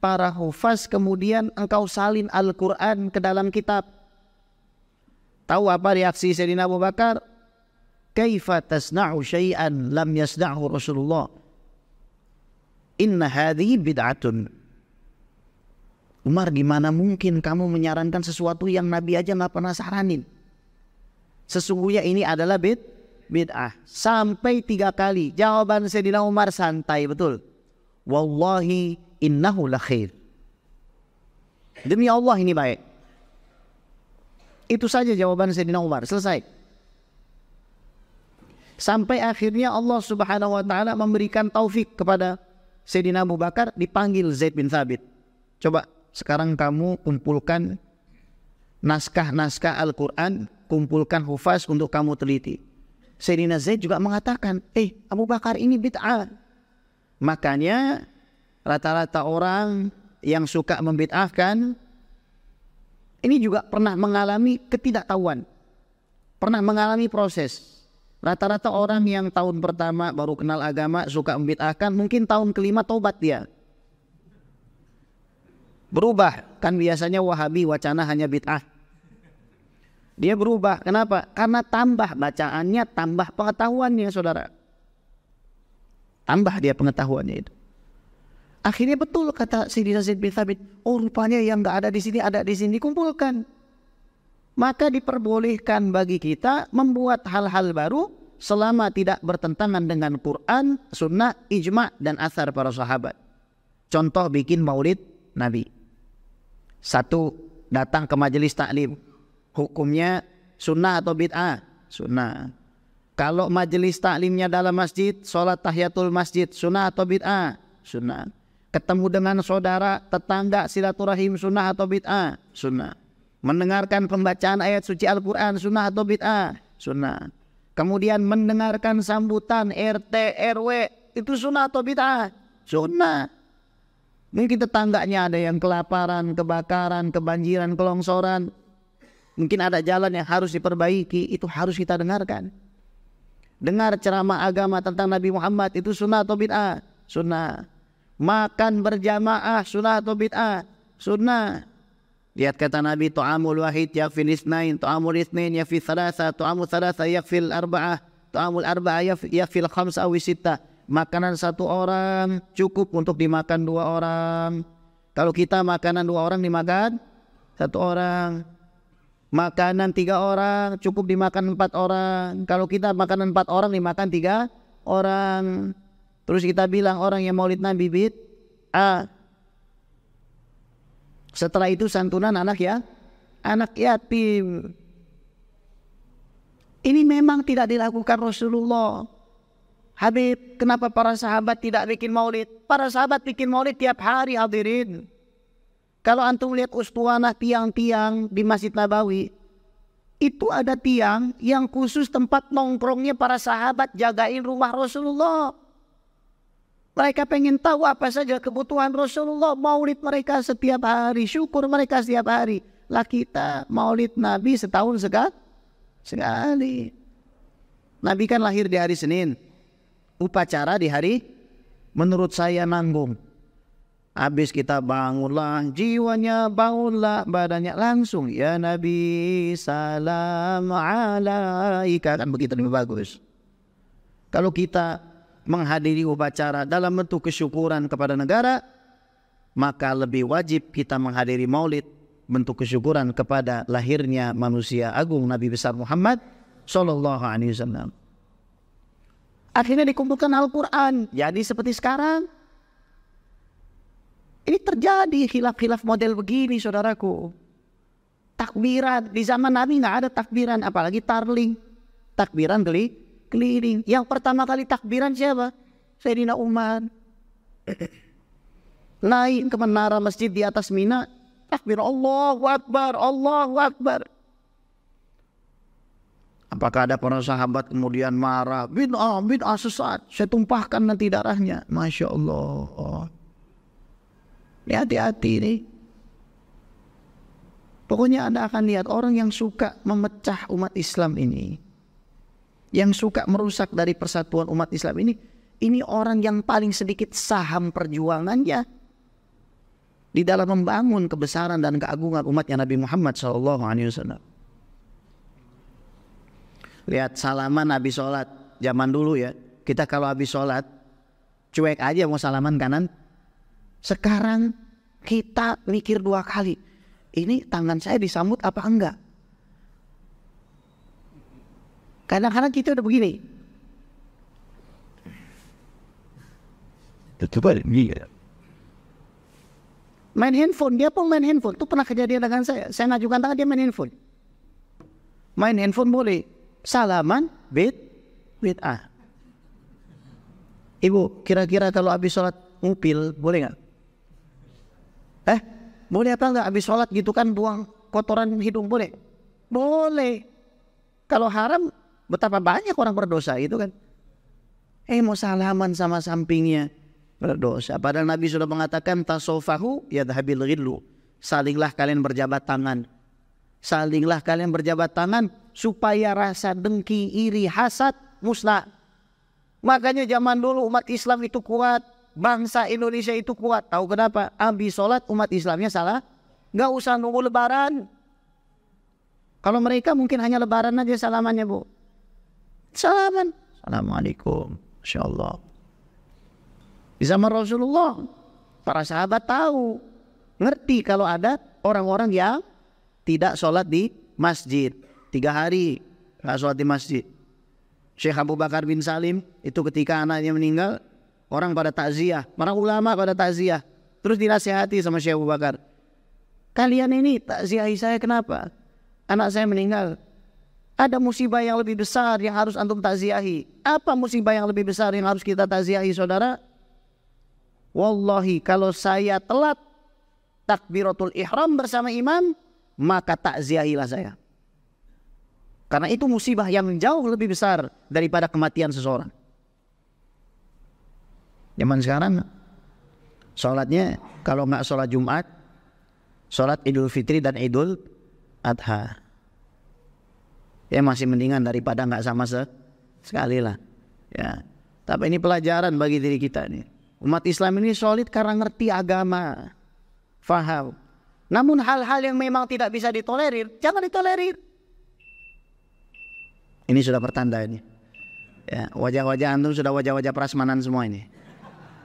para hufaz kemudian engkau salin Al-Quran ke dalam kitab? Tahu apa reaksi Sayyidina Abu Bakar? Kaifa tasna'u syai'an lam yasna'u Rasulullah? Inna hadhi bid'atun. Umar gimana mungkin kamu menyarankan sesuatu yang Nabi aja nggak pernah saranin? Sesungguhnya ini adalah bid'ah bid'ah sampai tiga kali. Jawaban Sayyidina Umar santai betul. Wallahi innahu la khair. Demi Allah ini baik. Itu saja jawaban Sayyidina Umar. Selesai. Sampai akhirnya Allah Subhanahu wa taala memberikan taufik kepada Sayyidina Abu Bakar dipanggil Zaid bin Thabit. Coba sekarang kamu kumpulkan naskah-naskah Al-Qur'an, kumpulkan hufaz untuk kamu teliti. Sayyidina Zaid juga mengatakan, eh Abu Bakar ini bid'ah. Makanya rata-rata orang yang suka membid'ahkan ini juga pernah mengalami ketidaktahuan. Pernah mengalami proses. Rata-rata orang yang tahun pertama baru kenal agama suka membid'ahkan mungkin tahun kelima tobat dia. Berubah kan biasanya wahabi wacana hanya bid'ah dia berubah. Kenapa? Karena tambah bacaannya, tambah pengetahuannya, saudara. Tambah dia pengetahuannya itu. Akhirnya betul kata Sayyidina Zaid bin Thabit. Oh rupanya yang nggak ada di sini, ada di sini. kumpulkan. Maka diperbolehkan bagi kita membuat hal-hal baru selama tidak bertentangan dengan Quran, Sunnah, Ijma, dan Asar para sahabat. Contoh bikin maulid Nabi. Satu, datang ke majelis taklim hukumnya sunnah atau bid'ah? Sunnah. Kalau majelis taklimnya dalam masjid, sholat tahiyatul masjid, sunnah atau bid'ah? Sunnah. Ketemu dengan saudara, tetangga, silaturahim, sunnah atau bid'ah? Sunnah. Mendengarkan pembacaan ayat suci Al-Quran, sunnah atau bid'ah? Sunnah. Kemudian mendengarkan sambutan RT, RW, itu sunnah atau bid'ah? Sunnah. Mungkin tetangganya ada yang kelaparan, kebakaran, kebanjiran, kelongsoran. Mungkin ada jalan yang harus diperbaiki, itu harus kita dengarkan. Dengar ceramah agama tentang Nabi Muhammad itu sunnah atau bid'ah? Sunnah. Makan berjamaah sunnah atau bid'ah? Sunnah. Lihat kata Nabi Tu'amul wahid yakfil isnain Tu'amul isnain yakfil salasa Tu'amul salasa yakfil arba'ah Tu'amul arba'ah yakfil khamsa wisita Makanan satu orang cukup untuk dimakan dua orang Kalau kita makanan dua orang dimakan Satu orang makanan tiga orang cukup dimakan empat orang kalau kita makan empat orang dimakan tiga orang terus kita bilang orang yang maulid nabi bid a setelah itu santunan anak ya anak yatim ini memang tidak dilakukan Rasulullah Habib kenapa para sahabat tidak bikin maulid para sahabat bikin maulid tiap hari hadirin kalau antum lihat ustuanah tiang-tiang di Masjid Nabawi, itu ada tiang yang khusus tempat nongkrongnya para sahabat jagain rumah Rasulullah. Mereka pengen tahu apa saja kebutuhan Rasulullah. Maulid mereka setiap hari, syukur mereka setiap hari. Lah kita maulid Nabi setahun sekali. Sekali. Nabi kan lahir di hari Senin. Upacara di hari menurut saya nanggung. Habis kita bangunlah jiwanya, bangunlah badannya langsung. Ya Nabi salam alaika. Kan begitu lebih bagus. Kalau kita menghadiri upacara dalam bentuk kesyukuran kepada negara, maka lebih wajib kita menghadiri maulid bentuk kesyukuran kepada lahirnya manusia agung Nabi besar Muhammad Shallallahu Alaihi Wasallam. Akhirnya dikumpulkan Al-Quran. Jadi seperti sekarang, ini terjadi khilaf-khilaf model begini saudaraku. Takbiran, di zaman Nabi nggak ada takbiran, apalagi tarling. Takbiran geli, keliling. Yang pertama kali takbiran siapa? Sayyidina Umar. [CLEARS THROAT] Naik ke menara masjid di atas Mina, takbir Allahu Akbar, Allahu Akbar. Apakah ada para sahabat kemudian marah? Bin'ah, bin'ah sesat. Saya tumpahkan nanti darahnya. Masya Allah. Ini hati-hati nih. Pokoknya Anda akan lihat orang yang suka memecah umat Islam ini. Yang suka merusak dari persatuan umat Islam ini. Ini orang yang paling sedikit saham perjuangannya. Di dalam membangun kebesaran dan keagungan umatnya Nabi Muhammad SAW. Lihat salaman Nabi sholat. Zaman dulu ya. Kita kalau habis sholat. Cuek aja mau salaman kanan sekarang kita mikir dua kali. Ini tangan saya disambut apa enggak? Kadang-kadang kita udah begini. Coba ya? Main handphone, dia pun main handphone. Itu pernah kejadian dengan saya. Saya ngajukan tangan, dia main handphone. Main handphone boleh. Salaman, bid, bid ah. Ibu, kira-kira kalau habis sholat ngupil, boleh nggak? Eh, boleh apa enggak habis sholat gitu kan buang kotoran hidung boleh? Boleh. Kalau haram betapa banyak orang berdosa itu kan. Eh mau salaman sama sampingnya berdosa. Padahal Nabi sudah mengatakan tasofahu ya dahabil ghillu. Salinglah kalian berjabat tangan. Salinglah kalian berjabat tangan supaya rasa dengki, iri, hasad musnah. Makanya zaman dulu umat Islam itu kuat bangsa Indonesia itu kuat. Tahu kenapa? Ambi sholat umat Islamnya salah. Nggak usah nunggu lebaran. Kalau mereka mungkin hanya lebaran aja salamannya bu. Salaman. Assalamualaikum. Insya Allah. Di zaman Rasulullah, para sahabat tahu. Ngerti kalau ada orang-orang yang tidak sholat di masjid. Tiga hari nggak sholat di masjid. Syekh Abu Bakar bin Salim itu ketika anaknya meninggal Orang pada takziah, para ulama pada takziah. Terus dinasihati sama Syekh Abu Bakar. Kalian ini takziahi saya kenapa? Anak saya meninggal. Ada musibah yang lebih besar yang harus antum takziahi. Apa musibah yang lebih besar yang harus kita takziahi, Saudara? Wallahi kalau saya telat takbiratul ihram bersama imam, maka takziahilah saya. Karena itu musibah yang jauh lebih besar daripada kematian seseorang. Zaman sekarang sholatnya kalau nggak sholat Jumat, sholat Idul Fitri dan Idul Adha. Ya masih mendingan daripada nggak sama se sekali lah. Ya. Tapi ini pelajaran bagi diri kita nih. Umat Islam ini solid karena ngerti agama, faham. Namun hal-hal yang memang tidak bisa ditolerir, jangan ditolerir. Ini sudah pertanda ini. Ya, wajah-wajah antum sudah wajah-wajah prasmanan semua ini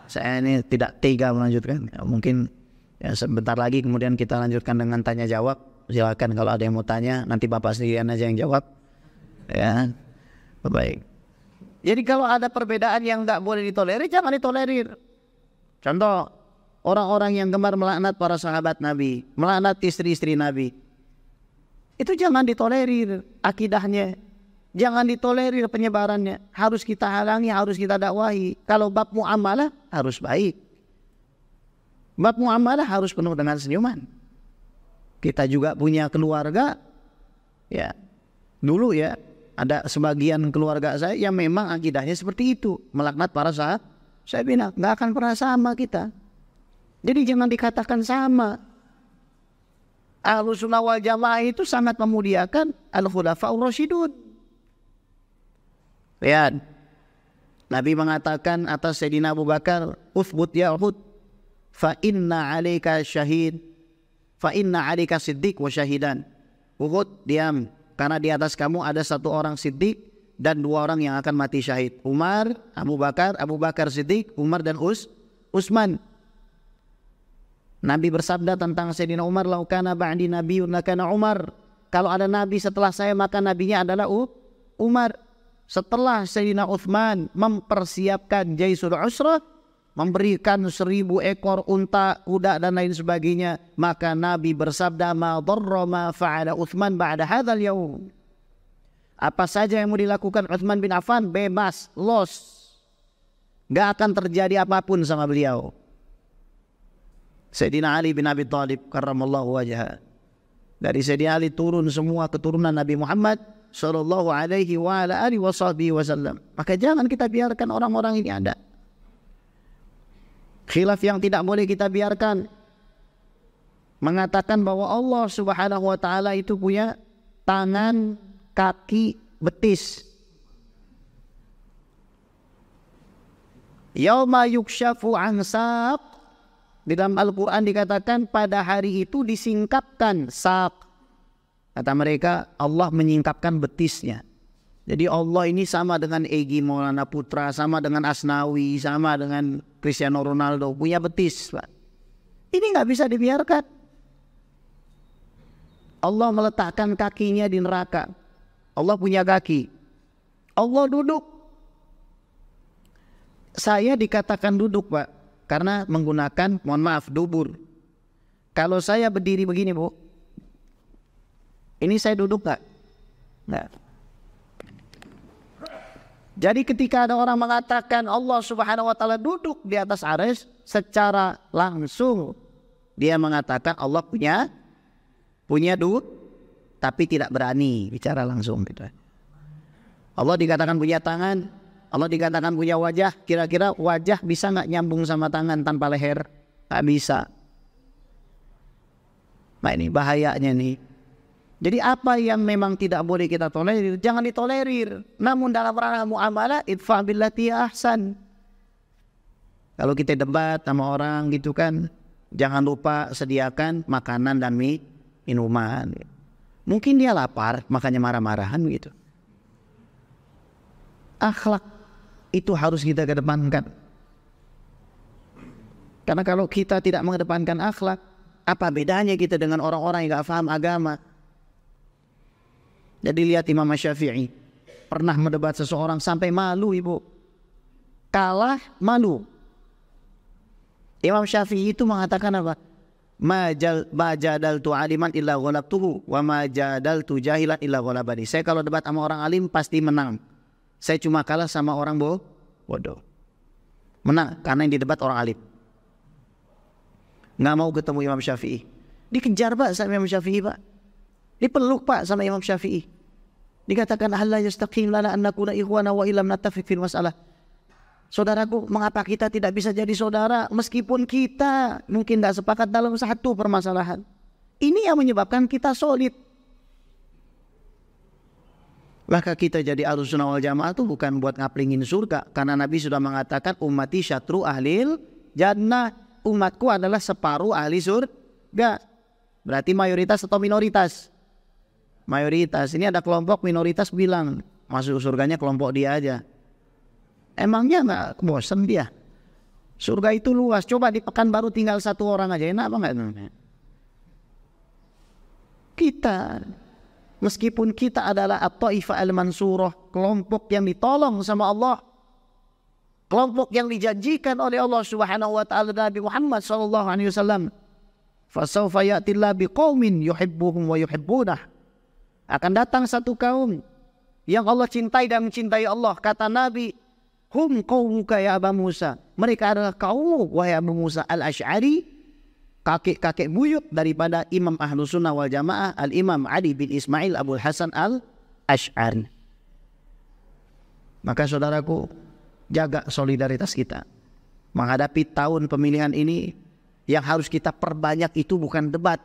saya ini tidak tega melanjutkan. Ya, mungkin ya, sebentar lagi kemudian kita lanjutkan dengan tanya jawab. Silakan kalau ada yang mau tanya, nanti Bapak sendirian aja yang jawab. Ya, baik. Jadi kalau ada perbedaan yang nggak boleh ditolerir, jangan ditolerir. Contoh, orang-orang yang gemar melaknat para sahabat Nabi, melaknat istri-istri Nabi, itu jangan ditolerir akidahnya Jangan ditolerir penyebarannya. Harus kita halangi, harus kita dakwahi. Kalau bab muamalah harus baik. Bab muamalah harus penuh dengan senyuman. Kita juga punya keluarga. Ya. Dulu ya, ada sebagian keluarga saya yang memang akidahnya seperti itu. Melaknat para sahabat. Saya bilang, nggak akan pernah sama kita. Jadi jangan dikatakan sama. Ahlu sunnah wal jamaah itu sangat memuliakan al-khulafa'ur rasyidun Lihat. Ya. Nabi mengatakan atas Sayyidina Abu Bakar, "Uthbut ya Uhud, fa inna 'alaika syahid, fa inna 'alaika siddiq wa syahidan." Uhud, diam, karena di atas kamu ada satu orang siddiq dan dua orang yang akan mati syahid. Umar, Abu Bakar, Abu Bakar Siddiq, Umar dan Us, Usman. Nabi bersabda tentang Sayyidina Umar, "Laukana ba'di nabiyyun lakana Umar." Kalau ada nabi setelah saya maka nabinya adalah U, Umar setelah Sayyidina Uthman mempersiapkan Jaisul Usrah memberikan seribu ekor unta, kuda dan lain sebagainya. Maka Nabi bersabda, ma dharra ma fa'ala Uthman ba'da hadhal yaum. Apa saja yang mau dilakukan Uthman bin Affan bebas, los. Gak akan terjadi apapun sama beliau. Sayyidina Ali bin Abi Thalib karramallahu wajah. Dari Sayyidina Ali turun semua keturunan Nabi Muhammad Shallallahu alaihi wa ala alihi wasallam. Maka jangan kita biarkan orang-orang ini ada. Khilaf yang tidak boleh kita biarkan mengatakan bahwa Allah Subhanahu wa taala itu punya tangan, kaki, betis. Yauma yukshafu an Di dalam Al-Qur'an dikatakan pada hari itu disingkapkan saq Kata mereka Allah menyingkapkan betisnya. Jadi Allah ini sama dengan Egi Maulana Putra, sama dengan Asnawi, sama dengan Cristiano Ronaldo punya betis, Pak. Ini nggak bisa dibiarkan. Allah meletakkan kakinya di neraka. Allah punya kaki. Allah duduk. Saya dikatakan duduk, Pak, karena menggunakan mohon maaf dubur. Kalau saya berdiri begini, Bu, ini saya duduk nggak? Nggak. Jadi ketika ada orang mengatakan Allah Subhanahu wa taala duduk di atas ares secara langsung dia mengatakan Allah punya punya duit tapi tidak berani bicara langsung gitu. Allah dikatakan punya tangan, Allah dikatakan punya wajah. Kira-kira wajah bisa nggak nyambung sama tangan tanpa leher? Tak bisa. Nah ini bahayanya nih. Jadi apa yang memang tidak boleh kita tolerir, jangan ditolerir. Namun dalam ranah muamalah, idfa billati ahsan. Kalau kita debat sama orang gitu kan, jangan lupa sediakan makanan dan minuman. Mungkin dia lapar, makanya marah-marahan gitu. Akhlak itu harus kita kedepankan. Karena kalau kita tidak mengedepankan akhlak, apa bedanya kita dengan orang-orang yang gak paham agama? Jadi lihat Imam Syafi'i pernah mendebat seseorang sampai malu ibu. Kalah malu. Imam Syafi'i itu mengatakan apa? Majal majadal tu aliman illa ghalabtuhu wa majadal tu jahilan illa ghalabani. Saya kalau debat sama orang alim pasti menang. Saya cuma kalah sama orang bo bodoh. Menang karena yang didebat orang alim. Nggak mau ketemu Imam Syafi'i. Dikejar pak sama Imam Syafi'i pak Dipeluk pak sama Imam Syafi'i. Dikatakan Allah yastaqim lana annakuna ikhwana wa ilam natafiq fil masalah. Saudaraku, mengapa kita tidak bisa jadi saudara meskipun kita mungkin tidak sepakat dalam satu permasalahan? Ini yang menyebabkan kita solid. Maka kita jadi arus nawal jamaah itu bukan buat ngaplingin surga. Karena Nabi sudah mengatakan umati syatru ahlil jannah. Umatku adalah separuh ahli surga. Berarti mayoritas atau minoritas mayoritas. Ini ada kelompok minoritas bilang masuk surganya kelompok dia aja. Emangnya nggak bosen dia? Surga itu luas. Coba di pekan baru tinggal satu orang aja enak apa nggak? Kita meskipun kita adalah at-taifah al-mansurah, kelompok yang ditolong sama Allah. Kelompok yang dijanjikan oleh Allah Subhanahu wa taala Nabi Muhammad saw alaihi wasallam. Fasawfa ya'tillahu biqaumin yuhibbuhum wa yuhibbunah akan datang satu kaum yang Allah cintai dan mencintai Allah. Kata Nabi, hum qaumuka ya Aba Musa. Mereka adalah kaummu wahai Abu Musa al Ashari, kakek-kakek buyut daripada Imam Ahlus Sunnah wal Jamaah Al-Imam Ali bin Ismail Abu Hasan al Ashari. Maka saudaraku, jaga solidaritas kita. Menghadapi tahun pemilihan ini yang harus kita perbanyak itu bukan debat,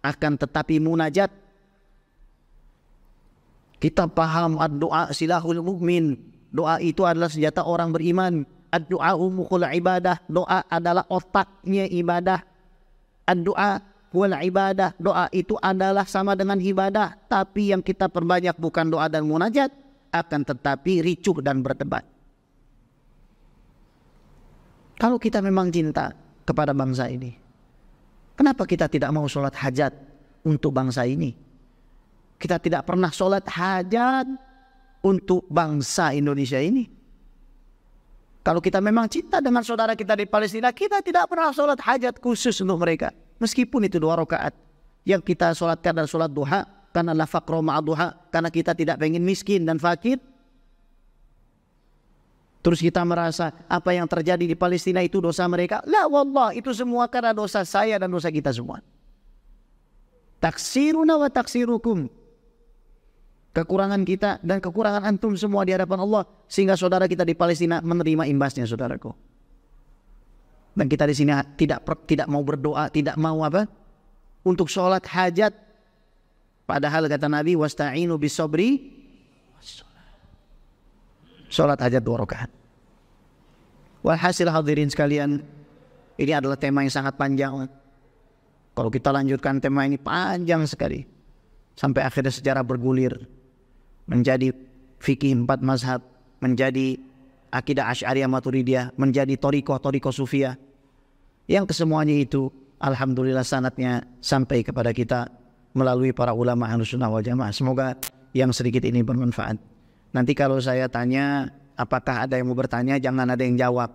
akan tetapi munajat kita paham doa silahul mukmin. Doa itu adalah senjata orang beriman. Doa umukul ibadah. Doa adalah otaknya ibadah. Doa wal ibadah. Doa itu adalah sama dengan ibadah. Tapi yang kita perbanyak bukan doa dan munajat. Akan tetapi ricuh dan berdebat. Kalau kita memang cinta kepada bangsa ini. Kenapa kita tidak mau sholat hajat untuk bangsa ini? Kita tidak pernah sholat hajat untuk bangsa Indonesia ini. Kalau kita memang cinta dengan saudara kita di Palestina, kita tidak pernah sholat hajat khusus untuk mereka. Meskipun itu dua rakaat yang kita sholatkan dan sholat duha karena lafak roma duha karena kita tidak pengen miskin dan fakir. Terus kita merasa apa yang terjadi di Palestina itu dosa mereka. La wallah itu semua karena dosa saya dan dosa kita semua. Taksiruna wa taksirukum kekurangan kita dan kekurangan antum semua di hadapan Allah sehingga saudara kita di Palestina menerima imbasnya saudaraku. Dan kita di sini tidak tidak mau berdoa, tidak mau apa? Untuk sholat hajat. Padahal kata Nabi wasta'inu sabri sholat hajat dua rakaat. Walhasil hadirin sekalian, ini adalah tema yang sangat panjang. Kalau kita lanjutkan tema ini panjang sekali. Sampai akhirnya sejarah bergulir menjadi fikih empat mazhab, menjadi akidah Asy'ariyah Maturidiyah, menjadi toriko-toriko sufia. Yang kesemuanya itu alhamdulillah sanatnya sampai kepada kita melalui para ulama Ahlussunnah wal Jamaah. Semoga yang sedikit ini bermanfaat. Nanti kalau saya tanya apakah ada yang mau bertanya jangan ada yang jawab.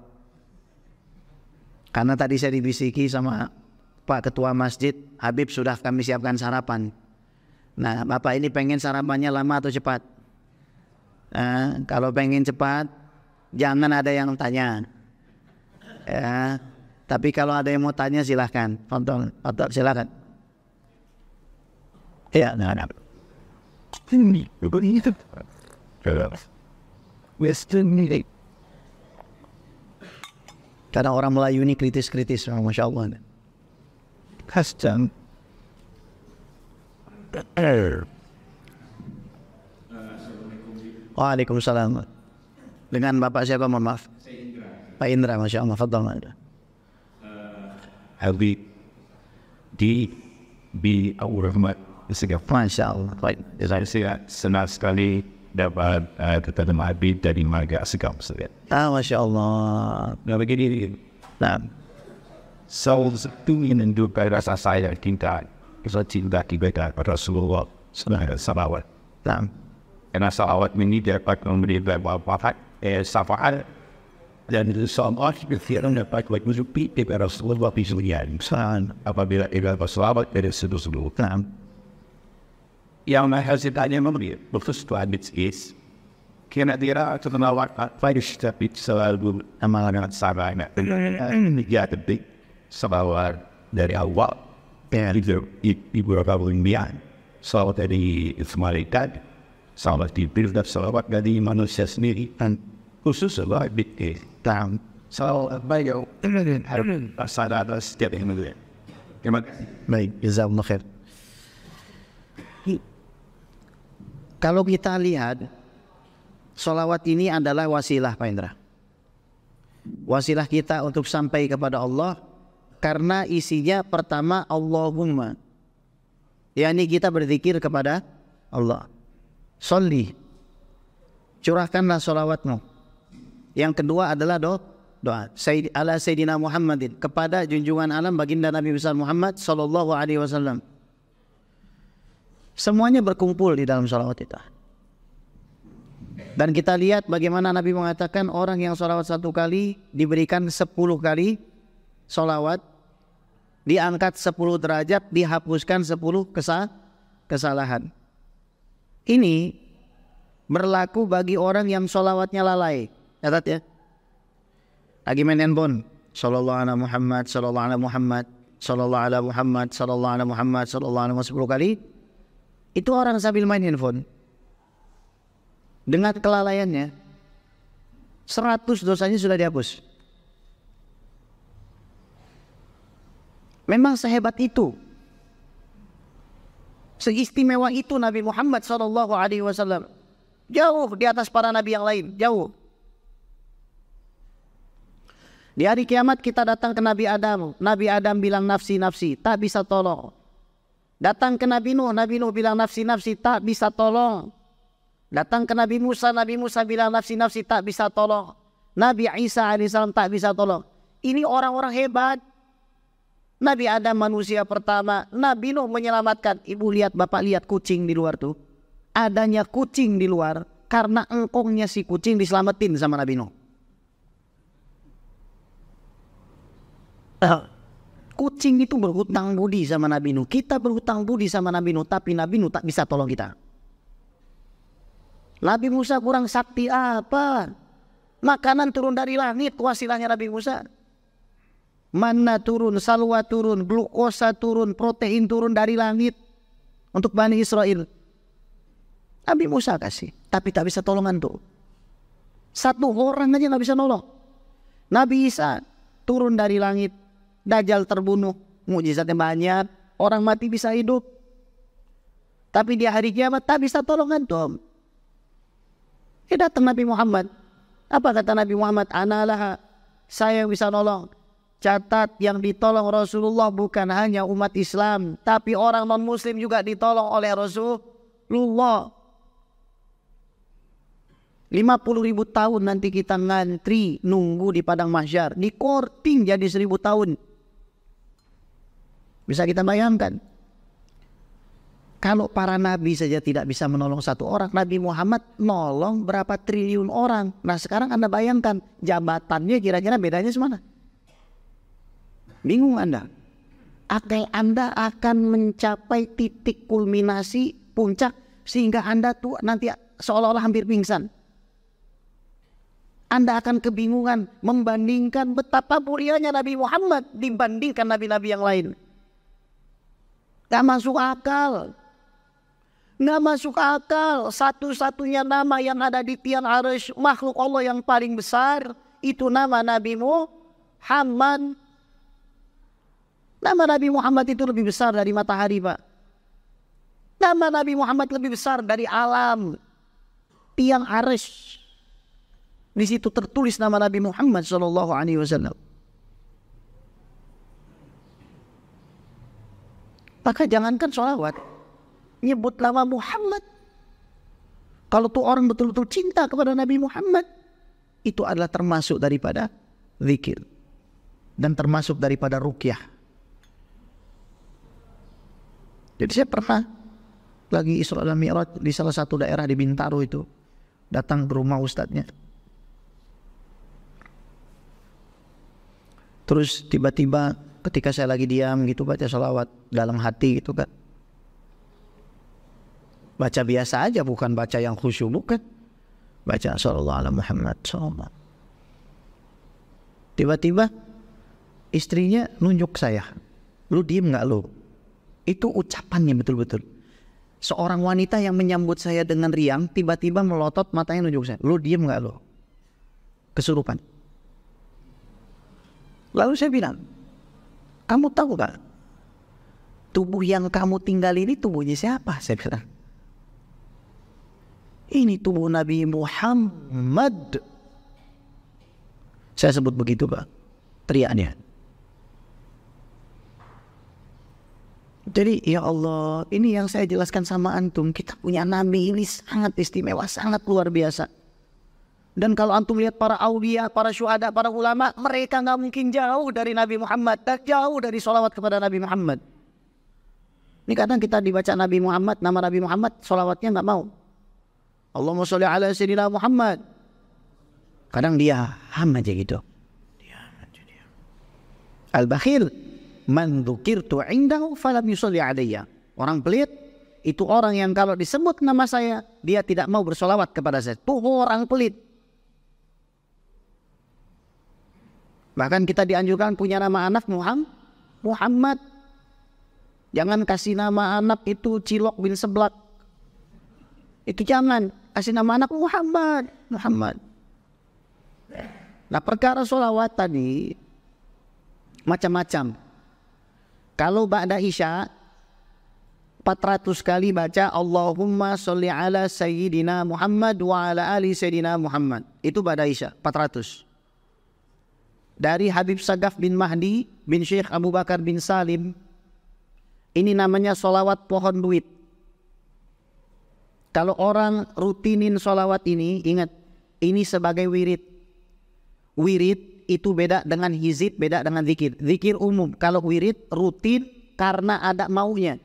Karena tadi saya dibisiki sama Pak Ketua Masjid, Habib sudah kami siapkan sarapan. Nah, Bapak ini pengen sarapannya lama atau cepat? Nah, kalau pengen cepat, jangan ada yang tanya. Ya, tapi kalau ada yang mau tanya silahkan. Tonton, tonton silahkan. Ya, nah, nah. Western ini Karena orang Melayu ini kritis-kritis, Masya Allah. Custom. Waalaikumsalam. Dengan Bapak siapa mohon maaf? Pak Indra, Masya Allah. Fadal. Eh, Habib di B. Abu Rahmat Segaf. Masya Allah. Baik. Saya senang sekali dapat uh, ketemu Habib dari Marga Segaf. Ah, Masya Allah. Nah, begini. Nah. Salah satu yang dua rasa saya cinta ذاتی بهتر و رسول الله صلوات دم Kena salawat ini dapat memberi manfaat eh, syafaat dan sama berfirman dapat buat musupi di Rasulullah Bismillah Insan apabila ia bersalawat dari seluruh seluruh kalam. Yang maha sedaya memberi berfirman mit is kena dira atau menawar faiz tapi selalu amalan yang sabar nak. Ya tapi salawat dari awal itu Ibu Bapak Bimbingan. Salah dari malaikat, salah di up, salawat dari manusia sendiri. Dan khusus Allah bikin tam salawat beliau asal ada setiap yang mulia. Terima kasih. Baik, jazakallah khair. Kalau kita lihat, solawat ini adalah wasilah, Pak Indra. Wasilah kita untuk sampai kepada Allah, karena isinya pertama Allahumma ini kita berzikir kepada Allah Solli, curahkanlah sholawatmu. yang kedua adalah do doa Sayyid, ala Sayyidina Muhammadin kepada junjungan alam baginda Nabi besar Muhammad Sallallahu Alaihi Wasallam semuanya berkumpul di dalam sholawat itu dan kita lihat bagaimana Nabi mengatakan orang yang sholawat satu kali diberikan sepuluh kali solawat diangkat 10 derajat, dihapuskan 10 kesal kesalahan. Ini berlaku bagi orang yang solawatnya lalai. Catat ya. Lagi main handphone. Sallallahu ala Muhammad, sallallahu ala Muhammad, sallallahu ala Muhammad, sallallahu ala Muhammad, sallallahu ala Muhammad 10 kali. Itu orang sambil main handphone. Dengan kelalaiannya, 100 dosanya sudah dihapus. Memang sehebat itu. Seistimewa itu Nabi Muhammad saw Alaihi Wasallam. Jauh di atas para nabi yang lain, jauh. Di hari kiamat kita datang ke Nabi Adam. Nabi Adam bilang nafsi-nafsi, tak bisa tolong. Datang ke Nabi Nuh, Nabi Nuh bilang nafsi-nafsi, tak bisa tolong. Datang ke Nabi Musa, Nabi Musa bilang nafsi-nafsi, tak bisa tolong. Nabi Isa as tak bisa tolong. Ini orang-orang hebat. Nabi Adam manusia pertama, Nabi Nuh menyelamatkan. Ibu lihat, bapak lihat kucing di luar tuh. Adanya kucing di luar karena engkongnya si kucing diselamatin sama Nabi Nuh. Eh, kucing itu berhutang budi sama Nabi Nuh. Kita berhutang budi sama Nabi Nuh, tapi Nabi Nuh tak bisa tolong kita. Nabi Musa kurang sakti apa? Makanan turun dari langit, wasilahnya Nabi Musa. Mana turun, salwa turun, glukosa turun, protein turun dari langit untuk Bani Israel. Nabi Musa kasih, tapi tak bisa tolongan tuh. Satu orang aja nggak bisa nolong. Nabi Isa turun dari langit, Dajjal terbunuh, mujizatnya banyak, orang mati bisa hidup. Tapi di hari kiamat tak bisa tolongan tuh. Ya datang Nabi Muhammad. Apa kata Nabi Muhammad? Analah, saya yang bisa nolong. Catat yang ditolong Rasulullah bukan hanya umat Islam, tapi orang non-muslim juga ditolong oleh Rasulullah. 50 ribu tahun nanti kita ngantri nunggu di padang mahsyar. Di korting jadi seribu tahun. Bisa kita bayangkan. Kalau para nabi saja tidak bisa menolong satu orang, Nabi Muhammad nolong berapa triliun orang. Nah sekarang Anda bayangkan jabatannya kira-kira bedanya semana? Bingung Anda. Akal Anda akan mencapai titik kulminasi puncak sehingga Anda tuh nanti seolah-olah hampir pingsan. Anda akan kebingungan membandingkan betapa mulianya Nabi Muhammad dibandingkan nabi-nabi yang lain. Gak masuk akal. Gak masuk akal. Satu-satunya nama yang ada di tian arus makhluk Allah yang paling besar. Itu nama Nabi Muhammad Nama Nabi Muhammad itu lebih besar dari matahari, Pak. Nama Nabi Muhammad lebih besar dari alam. Tiang aris. Di situ tertulis nama Nabi Muhammad Shallallahu Alaihi Wasallam. Maka jangankan sholawat, nyebut nama Muhammad. Kalau tuh orang betul-betul cinta kepada Nabi Muhammad, itu adalah termasuk daripada zikir dan termasuk daripada rukyah jadi saya pernah lagi Isra dan Mi'raj di salah satu daerah di Bintaro itu datang ke rumah ustadznya. Terus tiba-tiba ketika saya lagi diam gitu baca salawat dalam hati gitu kan. Baca biasa aja bukan baca yang khusyuk bukan. Baca sallallahu alaihi Muhammad sallallahu. Tiba-tiba istrinya nunjuk saya. Lu diem nggak lu? Itu ucapannya betul-betul. Seorang wanita yang menyambut saya dengan riang, tiba-tiba melotot matanya nunjuk saya. Lu diem nggak lo? Kesurupan. Lalu saya bilang, kamu tahu gak? Tubuh yang kamu tinggal ini tubuhnya siapa? Saya bilang. Ini tubuh Nabi Muhammad. Saya sebut begitu, Pak. Teriaknya. Jadi ya Allah, ini yang saya jelaskan sama antum, kita punya nabi ini sangat istimewa, sangat luar biasa. Dan kalau antum lihat para awliya, para syuhada, para ulama, mereka nggak mungkin jauh dari Nabi Muhammad Tak jauh dari sholawat kepada Nabi Muhammad. Ini kadang kita dibaca Nabi Muhammad, nama Nabi Muhammad, sholawatnya nggak mau. Allahumma sholli ala sayyidina Muhammad. Kadang dia ham aja gitu. Al-Bakhil man dzukirtu indahu falam yusalli alayya. Orang pelit itu orang yang kalau disebut nama saya dia tidak mau bersolawat kepada saya. Tuh orang pelit. Bahkan kita dianjurkan punya nama anak Muhammad. Muhammad. Jangan kasih nama anak itu Cilok bin Seblak. Itu jangan. Kasih nama anak Muhammad. Muhammad. Nah perkara solawat tadi macam-macam kalau ba'da isya 400 kali baca Allahumma sholli ala sayyidina Muhammad wa ala ali sayyidina Muhammad. Itu ba'da isya 400. Dari Habib Sagaf bin Mahdi bin Syekh Abu Bakar bin Salim. Ini namanya solawat pohon duit. Kalau orang rutinin solawat ini, ingat, ini sebagai wirid. Wirid itu beda dengan hizib, beda dengan zikir. Zikir umum, kalau wirid rutin karena ada maunya.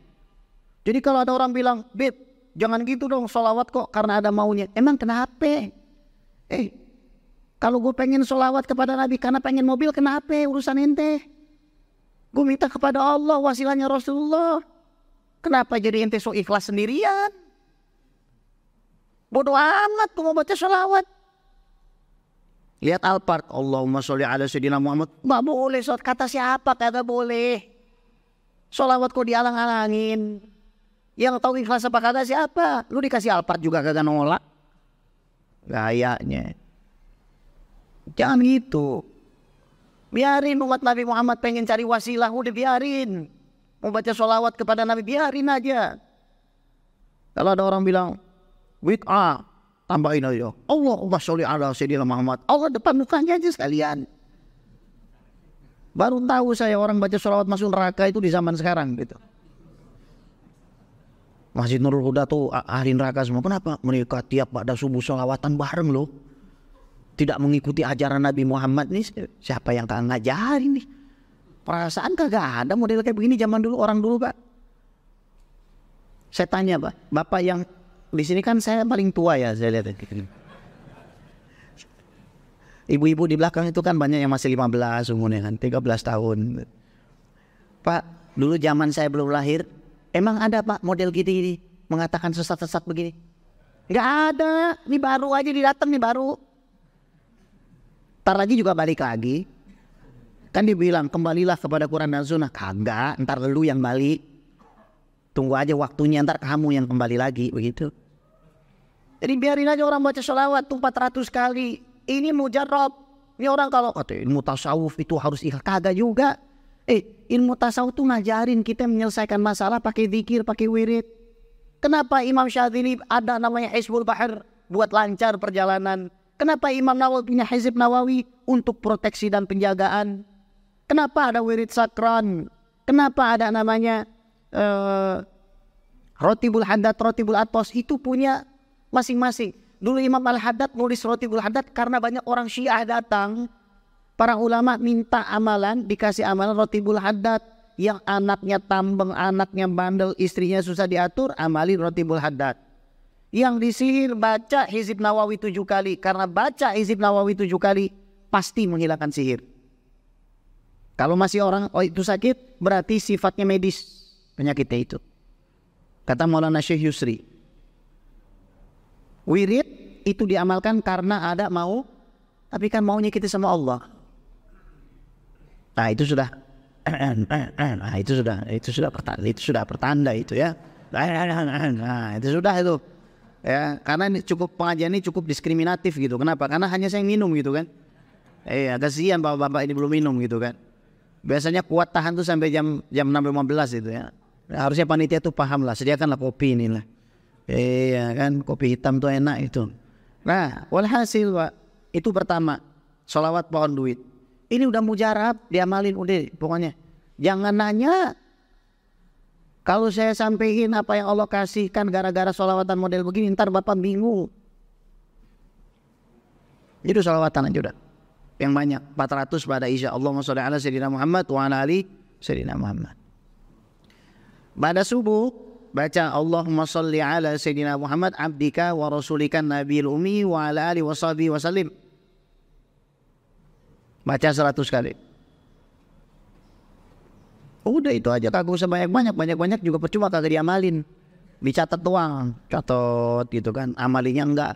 Jadi kalau ada orang bilang, Bib, jangan gitu dong solawat kok karena ada maunya. Emang kenapa? Eh, kalau gue pengen solawat kepada Nabi karena pengen mobil, kenapa urusan ente? Gue minta kepada Allah, wasilahnya Rasulullah. Kenapa jadi ente so ikhlas sendirian? Bodoh amat gue mau baca solawat. Lihat Alphard, Allahumma sholli ala sayyidina Muhammad. Enggak boleh, Ustaz. Kata siapa kata boleh? sholawat kok dialang-alangin. Yang tahu ikhlas apa kata siapa? Lu dikasih Alphard juga kagak nolak. Gayanya. Jangan gitu. Biarin umat Nabi Muhammad pengen cari wasilah, udah biarin. Mau baca kepada Nabi, biarin aja. Kalau ada orang bilang, ah tambahin aja Allahumma sholli ala sayyidina Muhammad Allah depan mukanya aja sekalian baru tahu saya orang baca sholawat masuk neraka itu di zaman sekarang gitu Masjid Nurul Huda tuh ahli neraka semua. Kenapa? Mereka tiap pada subuh sholawatan bareng loh. Tidak mengikuti ajaran Nabi Muhammad nih. Siapa yang tak ngajarin nih? Perasaan kagak ada model kayak begini zaman dulu orang dulu pak. Saya tanya pak, bapak yang di sini kan saya paling tua ya saya lihat ya. ibu-ibu di belakang itu kan banyak yang masih 15 umurnya kan 13 tahun Pak dulu zaman saya belum lahir emang ada Pak model gitu ini gitu, mengatakan sesat-sesat begini nggak ada ini baru aja didatang nih baru Ntar lagi juga balik lagi Kan dibilang kembalilah kepada Quran dan Sunnah Kagak ntar lu yang balik Tunggu aja waktunya ntar kamu yang kembali lagi begitu jadi biarin aja orang baca sholawat tuh 400 kali. Ini mujarab. Ini orang kalau kata ilmu tasawuf itu harus ikhlas. Kagak juga. Eh ilmu tasawuf tuh ngajarin kita menyelesaikan masalah pakai zikir, pakai wirid. Kenapa Imam Syadzili ada namanya Hizbul Bahar buat lancar perjalanan? Kenapa Imam Nawawi punya Hizib Nawawi untuk proteksi dan penjagaan? Kenapa ada wirid sakran? Kenapa ada namanya uh, Rotibul Haddad, Rotibul Atos itu punya masing-masing. Dulu Imam Al-Haddad nulis roti al Haddad karena banyak orang Syiah datang. Para ulama minta amalan, dikasih amalan roti al Haddad. Yang anaknya tambeng, anaknya bandel, istrinya susah diatur, amalin al Haddad. Yang disihir baca Hizib Nawawi tujuh kali. Karena baca Hizib Nawawi tujuh kali, pasti menghilangkan sihir. Kalau masih orang, oh itu sakit, berarti sifatnya medis penyakitnya itu. Kata Maulana Syekh Yusri, Wirid itu diamalkan karena ada mau, tapi kan maunya kita sama Allah. Nah itu sudah, [CLEARS THROAT] nah, itu sudah, itu sudah pertanda, itu sudah pertanda itu ya. Nah, itu sudah itu ya karena ini cukup pengajian ini cukup diskriminatif gitu kenapa karena hanya saya yang minum gitu kan Eh iya, agak kasihan bapak-bapak ini belum minum gitu kan biasanya kuat tahan tuh sampai jam jam belas itu ya harusnya panitia tuh paham lah sediakanlah kopi ini lah Iya kan kopi hitam tuh enak itu. Nah walhasil pak itu pertama sholawat pohon duit. Ini udah mujarab diamalin udah pokoknya. Jangan nanya kalau saya sampaikan apa yang Allah kasihkan gara-gara sholawatan model begini ntar bapak bingung. Itu solawatan aja udah yang banyak 400 pada Isya Allah ala sayyidina Muhammad wa ala ali Muhammad pada subuh baca Allahumma salli ala Sayyidina Muhammad abdika wa rasulika nabiil ummi wa ala alihi wa sahbihi wa salim. Baca seratus kali. Udah itu aja. Kagak usah banyak-banyak, banyak-banyak juga percuma kagak diamalin. Dicatat doang, catat gitu kan. Amalinya enggak.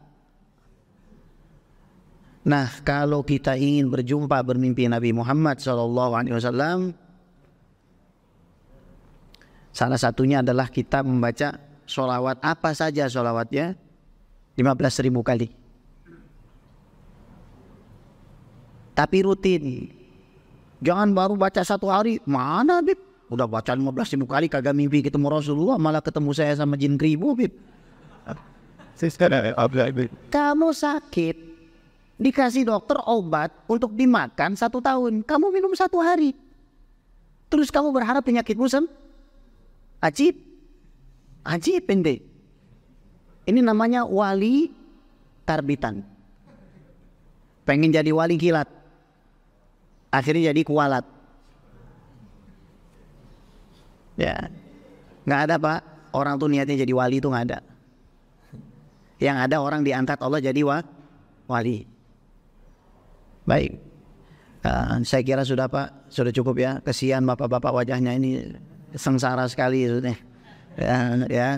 Nah, kalau kita ingin berjumpa bermimpi Nabi Muhammad sallallahu alaihi wasallam, Salah satunya adalah kita membaca sholawat apa saja sholawatnya 15 ribu kali. Tapi rutin. Jangan baru baca satu hari. Mana Bib? Udah baca 15 ribu kali kagak mimpi ketemu Rasulullah malah ketemu saya sama jin keribu Bib. Kamu sakit dikasih dokter obat untuk dimakan satu tahun. Kamu minum satu hari. Terus kamu berharap penyakitmu sembuh Ajib. Ajib ini. Ini namanya wali tarbitan. Pengen jadi wali kilat. Akhirnya jadi kualat. Ya. Nggak ada pak. Orang tuh niatnya jadi wali itu nggak ada. Yang ada orang diangkat Allah jadi wa, wali. Baik. Uh, saya kira sudah Pak, sudah cukup ya. Kesian bapak-bapak wajahnya ini sengsara sekali itu nih. Ya, ya,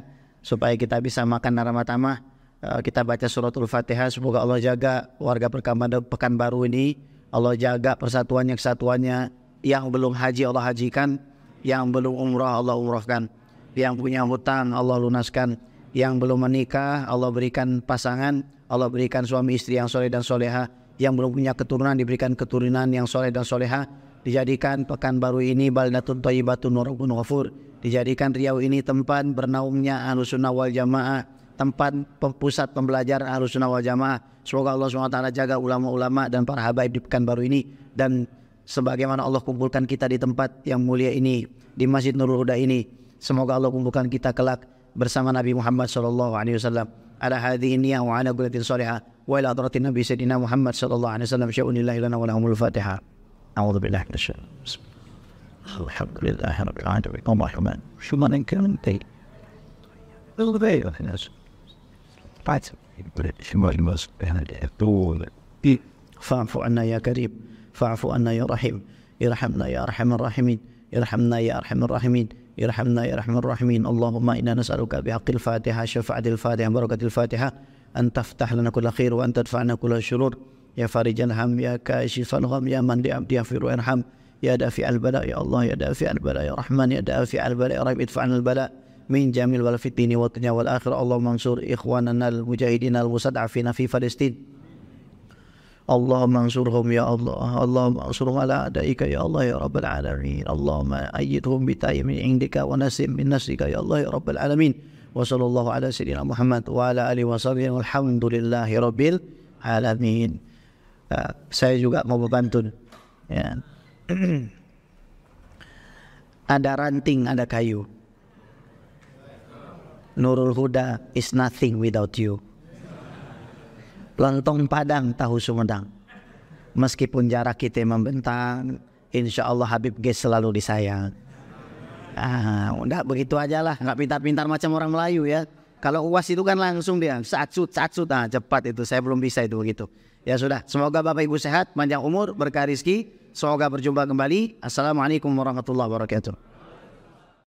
supaya kita bisa makan narama tamah. Eh, kita baca suratul Fatihah semoga Allah jaga warga pekan baru ini. Allah jaga persatuannya kesatuannya. Yang belum haji Allah hajikan, yang belum umrah Allah umrahkan. Yang punya hutang Allah lunaskan. Yang belum menikah Allah berikan pasangan, Allah berikan suami istri yang soleh dan soleha. Yang belum punya keturunan diberikan keturunan yang soleh dan soleha Dijadikan Pekanbaru ini baldatun thayyibatun wa rabbun ghafur. Dijadikan Riau ini tempat bernaungnya Ahlussunnah wal Jamaah, tempat pusat pembelajar Ahlussunnah wal Jamaah. Semoga Allah SWT jaga ulama-ulama dan para habaib di Pekanbaru ini dan sebagaimana Allah kumpulkan kita di tempat yang mulia ini di Masjid Nurul Huda ini. Semoga Allah kumpulkan kita kelak bersama Nabi Muhammad sallallahu alaihi wasallam. Ala hadhihi niyyah wa ala qullatin salihah wa ila adratin Nabi Sayyidina Muhammad sallallahu alaihi wasallam. Sya'unillahi lana wa lahumul Fatihah. أعوذ بالله من الشيطان بسم الله الحمد لله رب العالمين اللهم شو ما ننكر انتهي الغبية الناس بعد إيه. فاعف عنا يا كريم فاعفو عنا يا رحيم ارحمنا يا ارحم الراحمين ارحمنا يا ارحم الراحمين ارحمنا يا ارحم الراحمين اللهم انا نسالك بحق الفاتحه شفعة الفاتحه بركه الفاتحه ان تفتح لنا كل خير وان تدفعنا كل شرور يا فارج الهم يا كاشف الغم يا من لعبد يغفر ويرحم يا دافع البلاء يا الله يا دافع البلاء يا رحمن يا دافع البلاء يا رب ادفع عنا البلاء من جميع البلاء في الدين والدنيا والآخرة اللهم انصر إخواننا المجاهدين المستضعفين في فلسطين اللهم انصرهم يا الله اللهم انصرهم على أعدائك يا الله يا رب العالمين اللهم أيدهم بتاي من عندك ونسم من نسلك يا الله يا رب العالمين وصلى الله على سيدنا محمد وعلى آله وصحبه والحمد لله رب العالمين Eh, saya juga mau membantu. ya. [CLEARS THROAT] ada ranting ada kayu Nurul Huda is nothing without you Lontong Padang tahu Sumedang meskipun jarak kita membentang insya Allah Habib Ges selalu disayang ah udah begitu aja lah nggak pintar-pintar macam orang Melayu ya kalau uas itu kan langsung dia satu satu, nah cepat itu saya belum bisa itu begitu Ya sudah, semoga Bapak Ibu sehat, panjang umur, berkah rizki. Semoga berjumpa kembali. Assalamualaikum warahmatullahi wabarakatuh.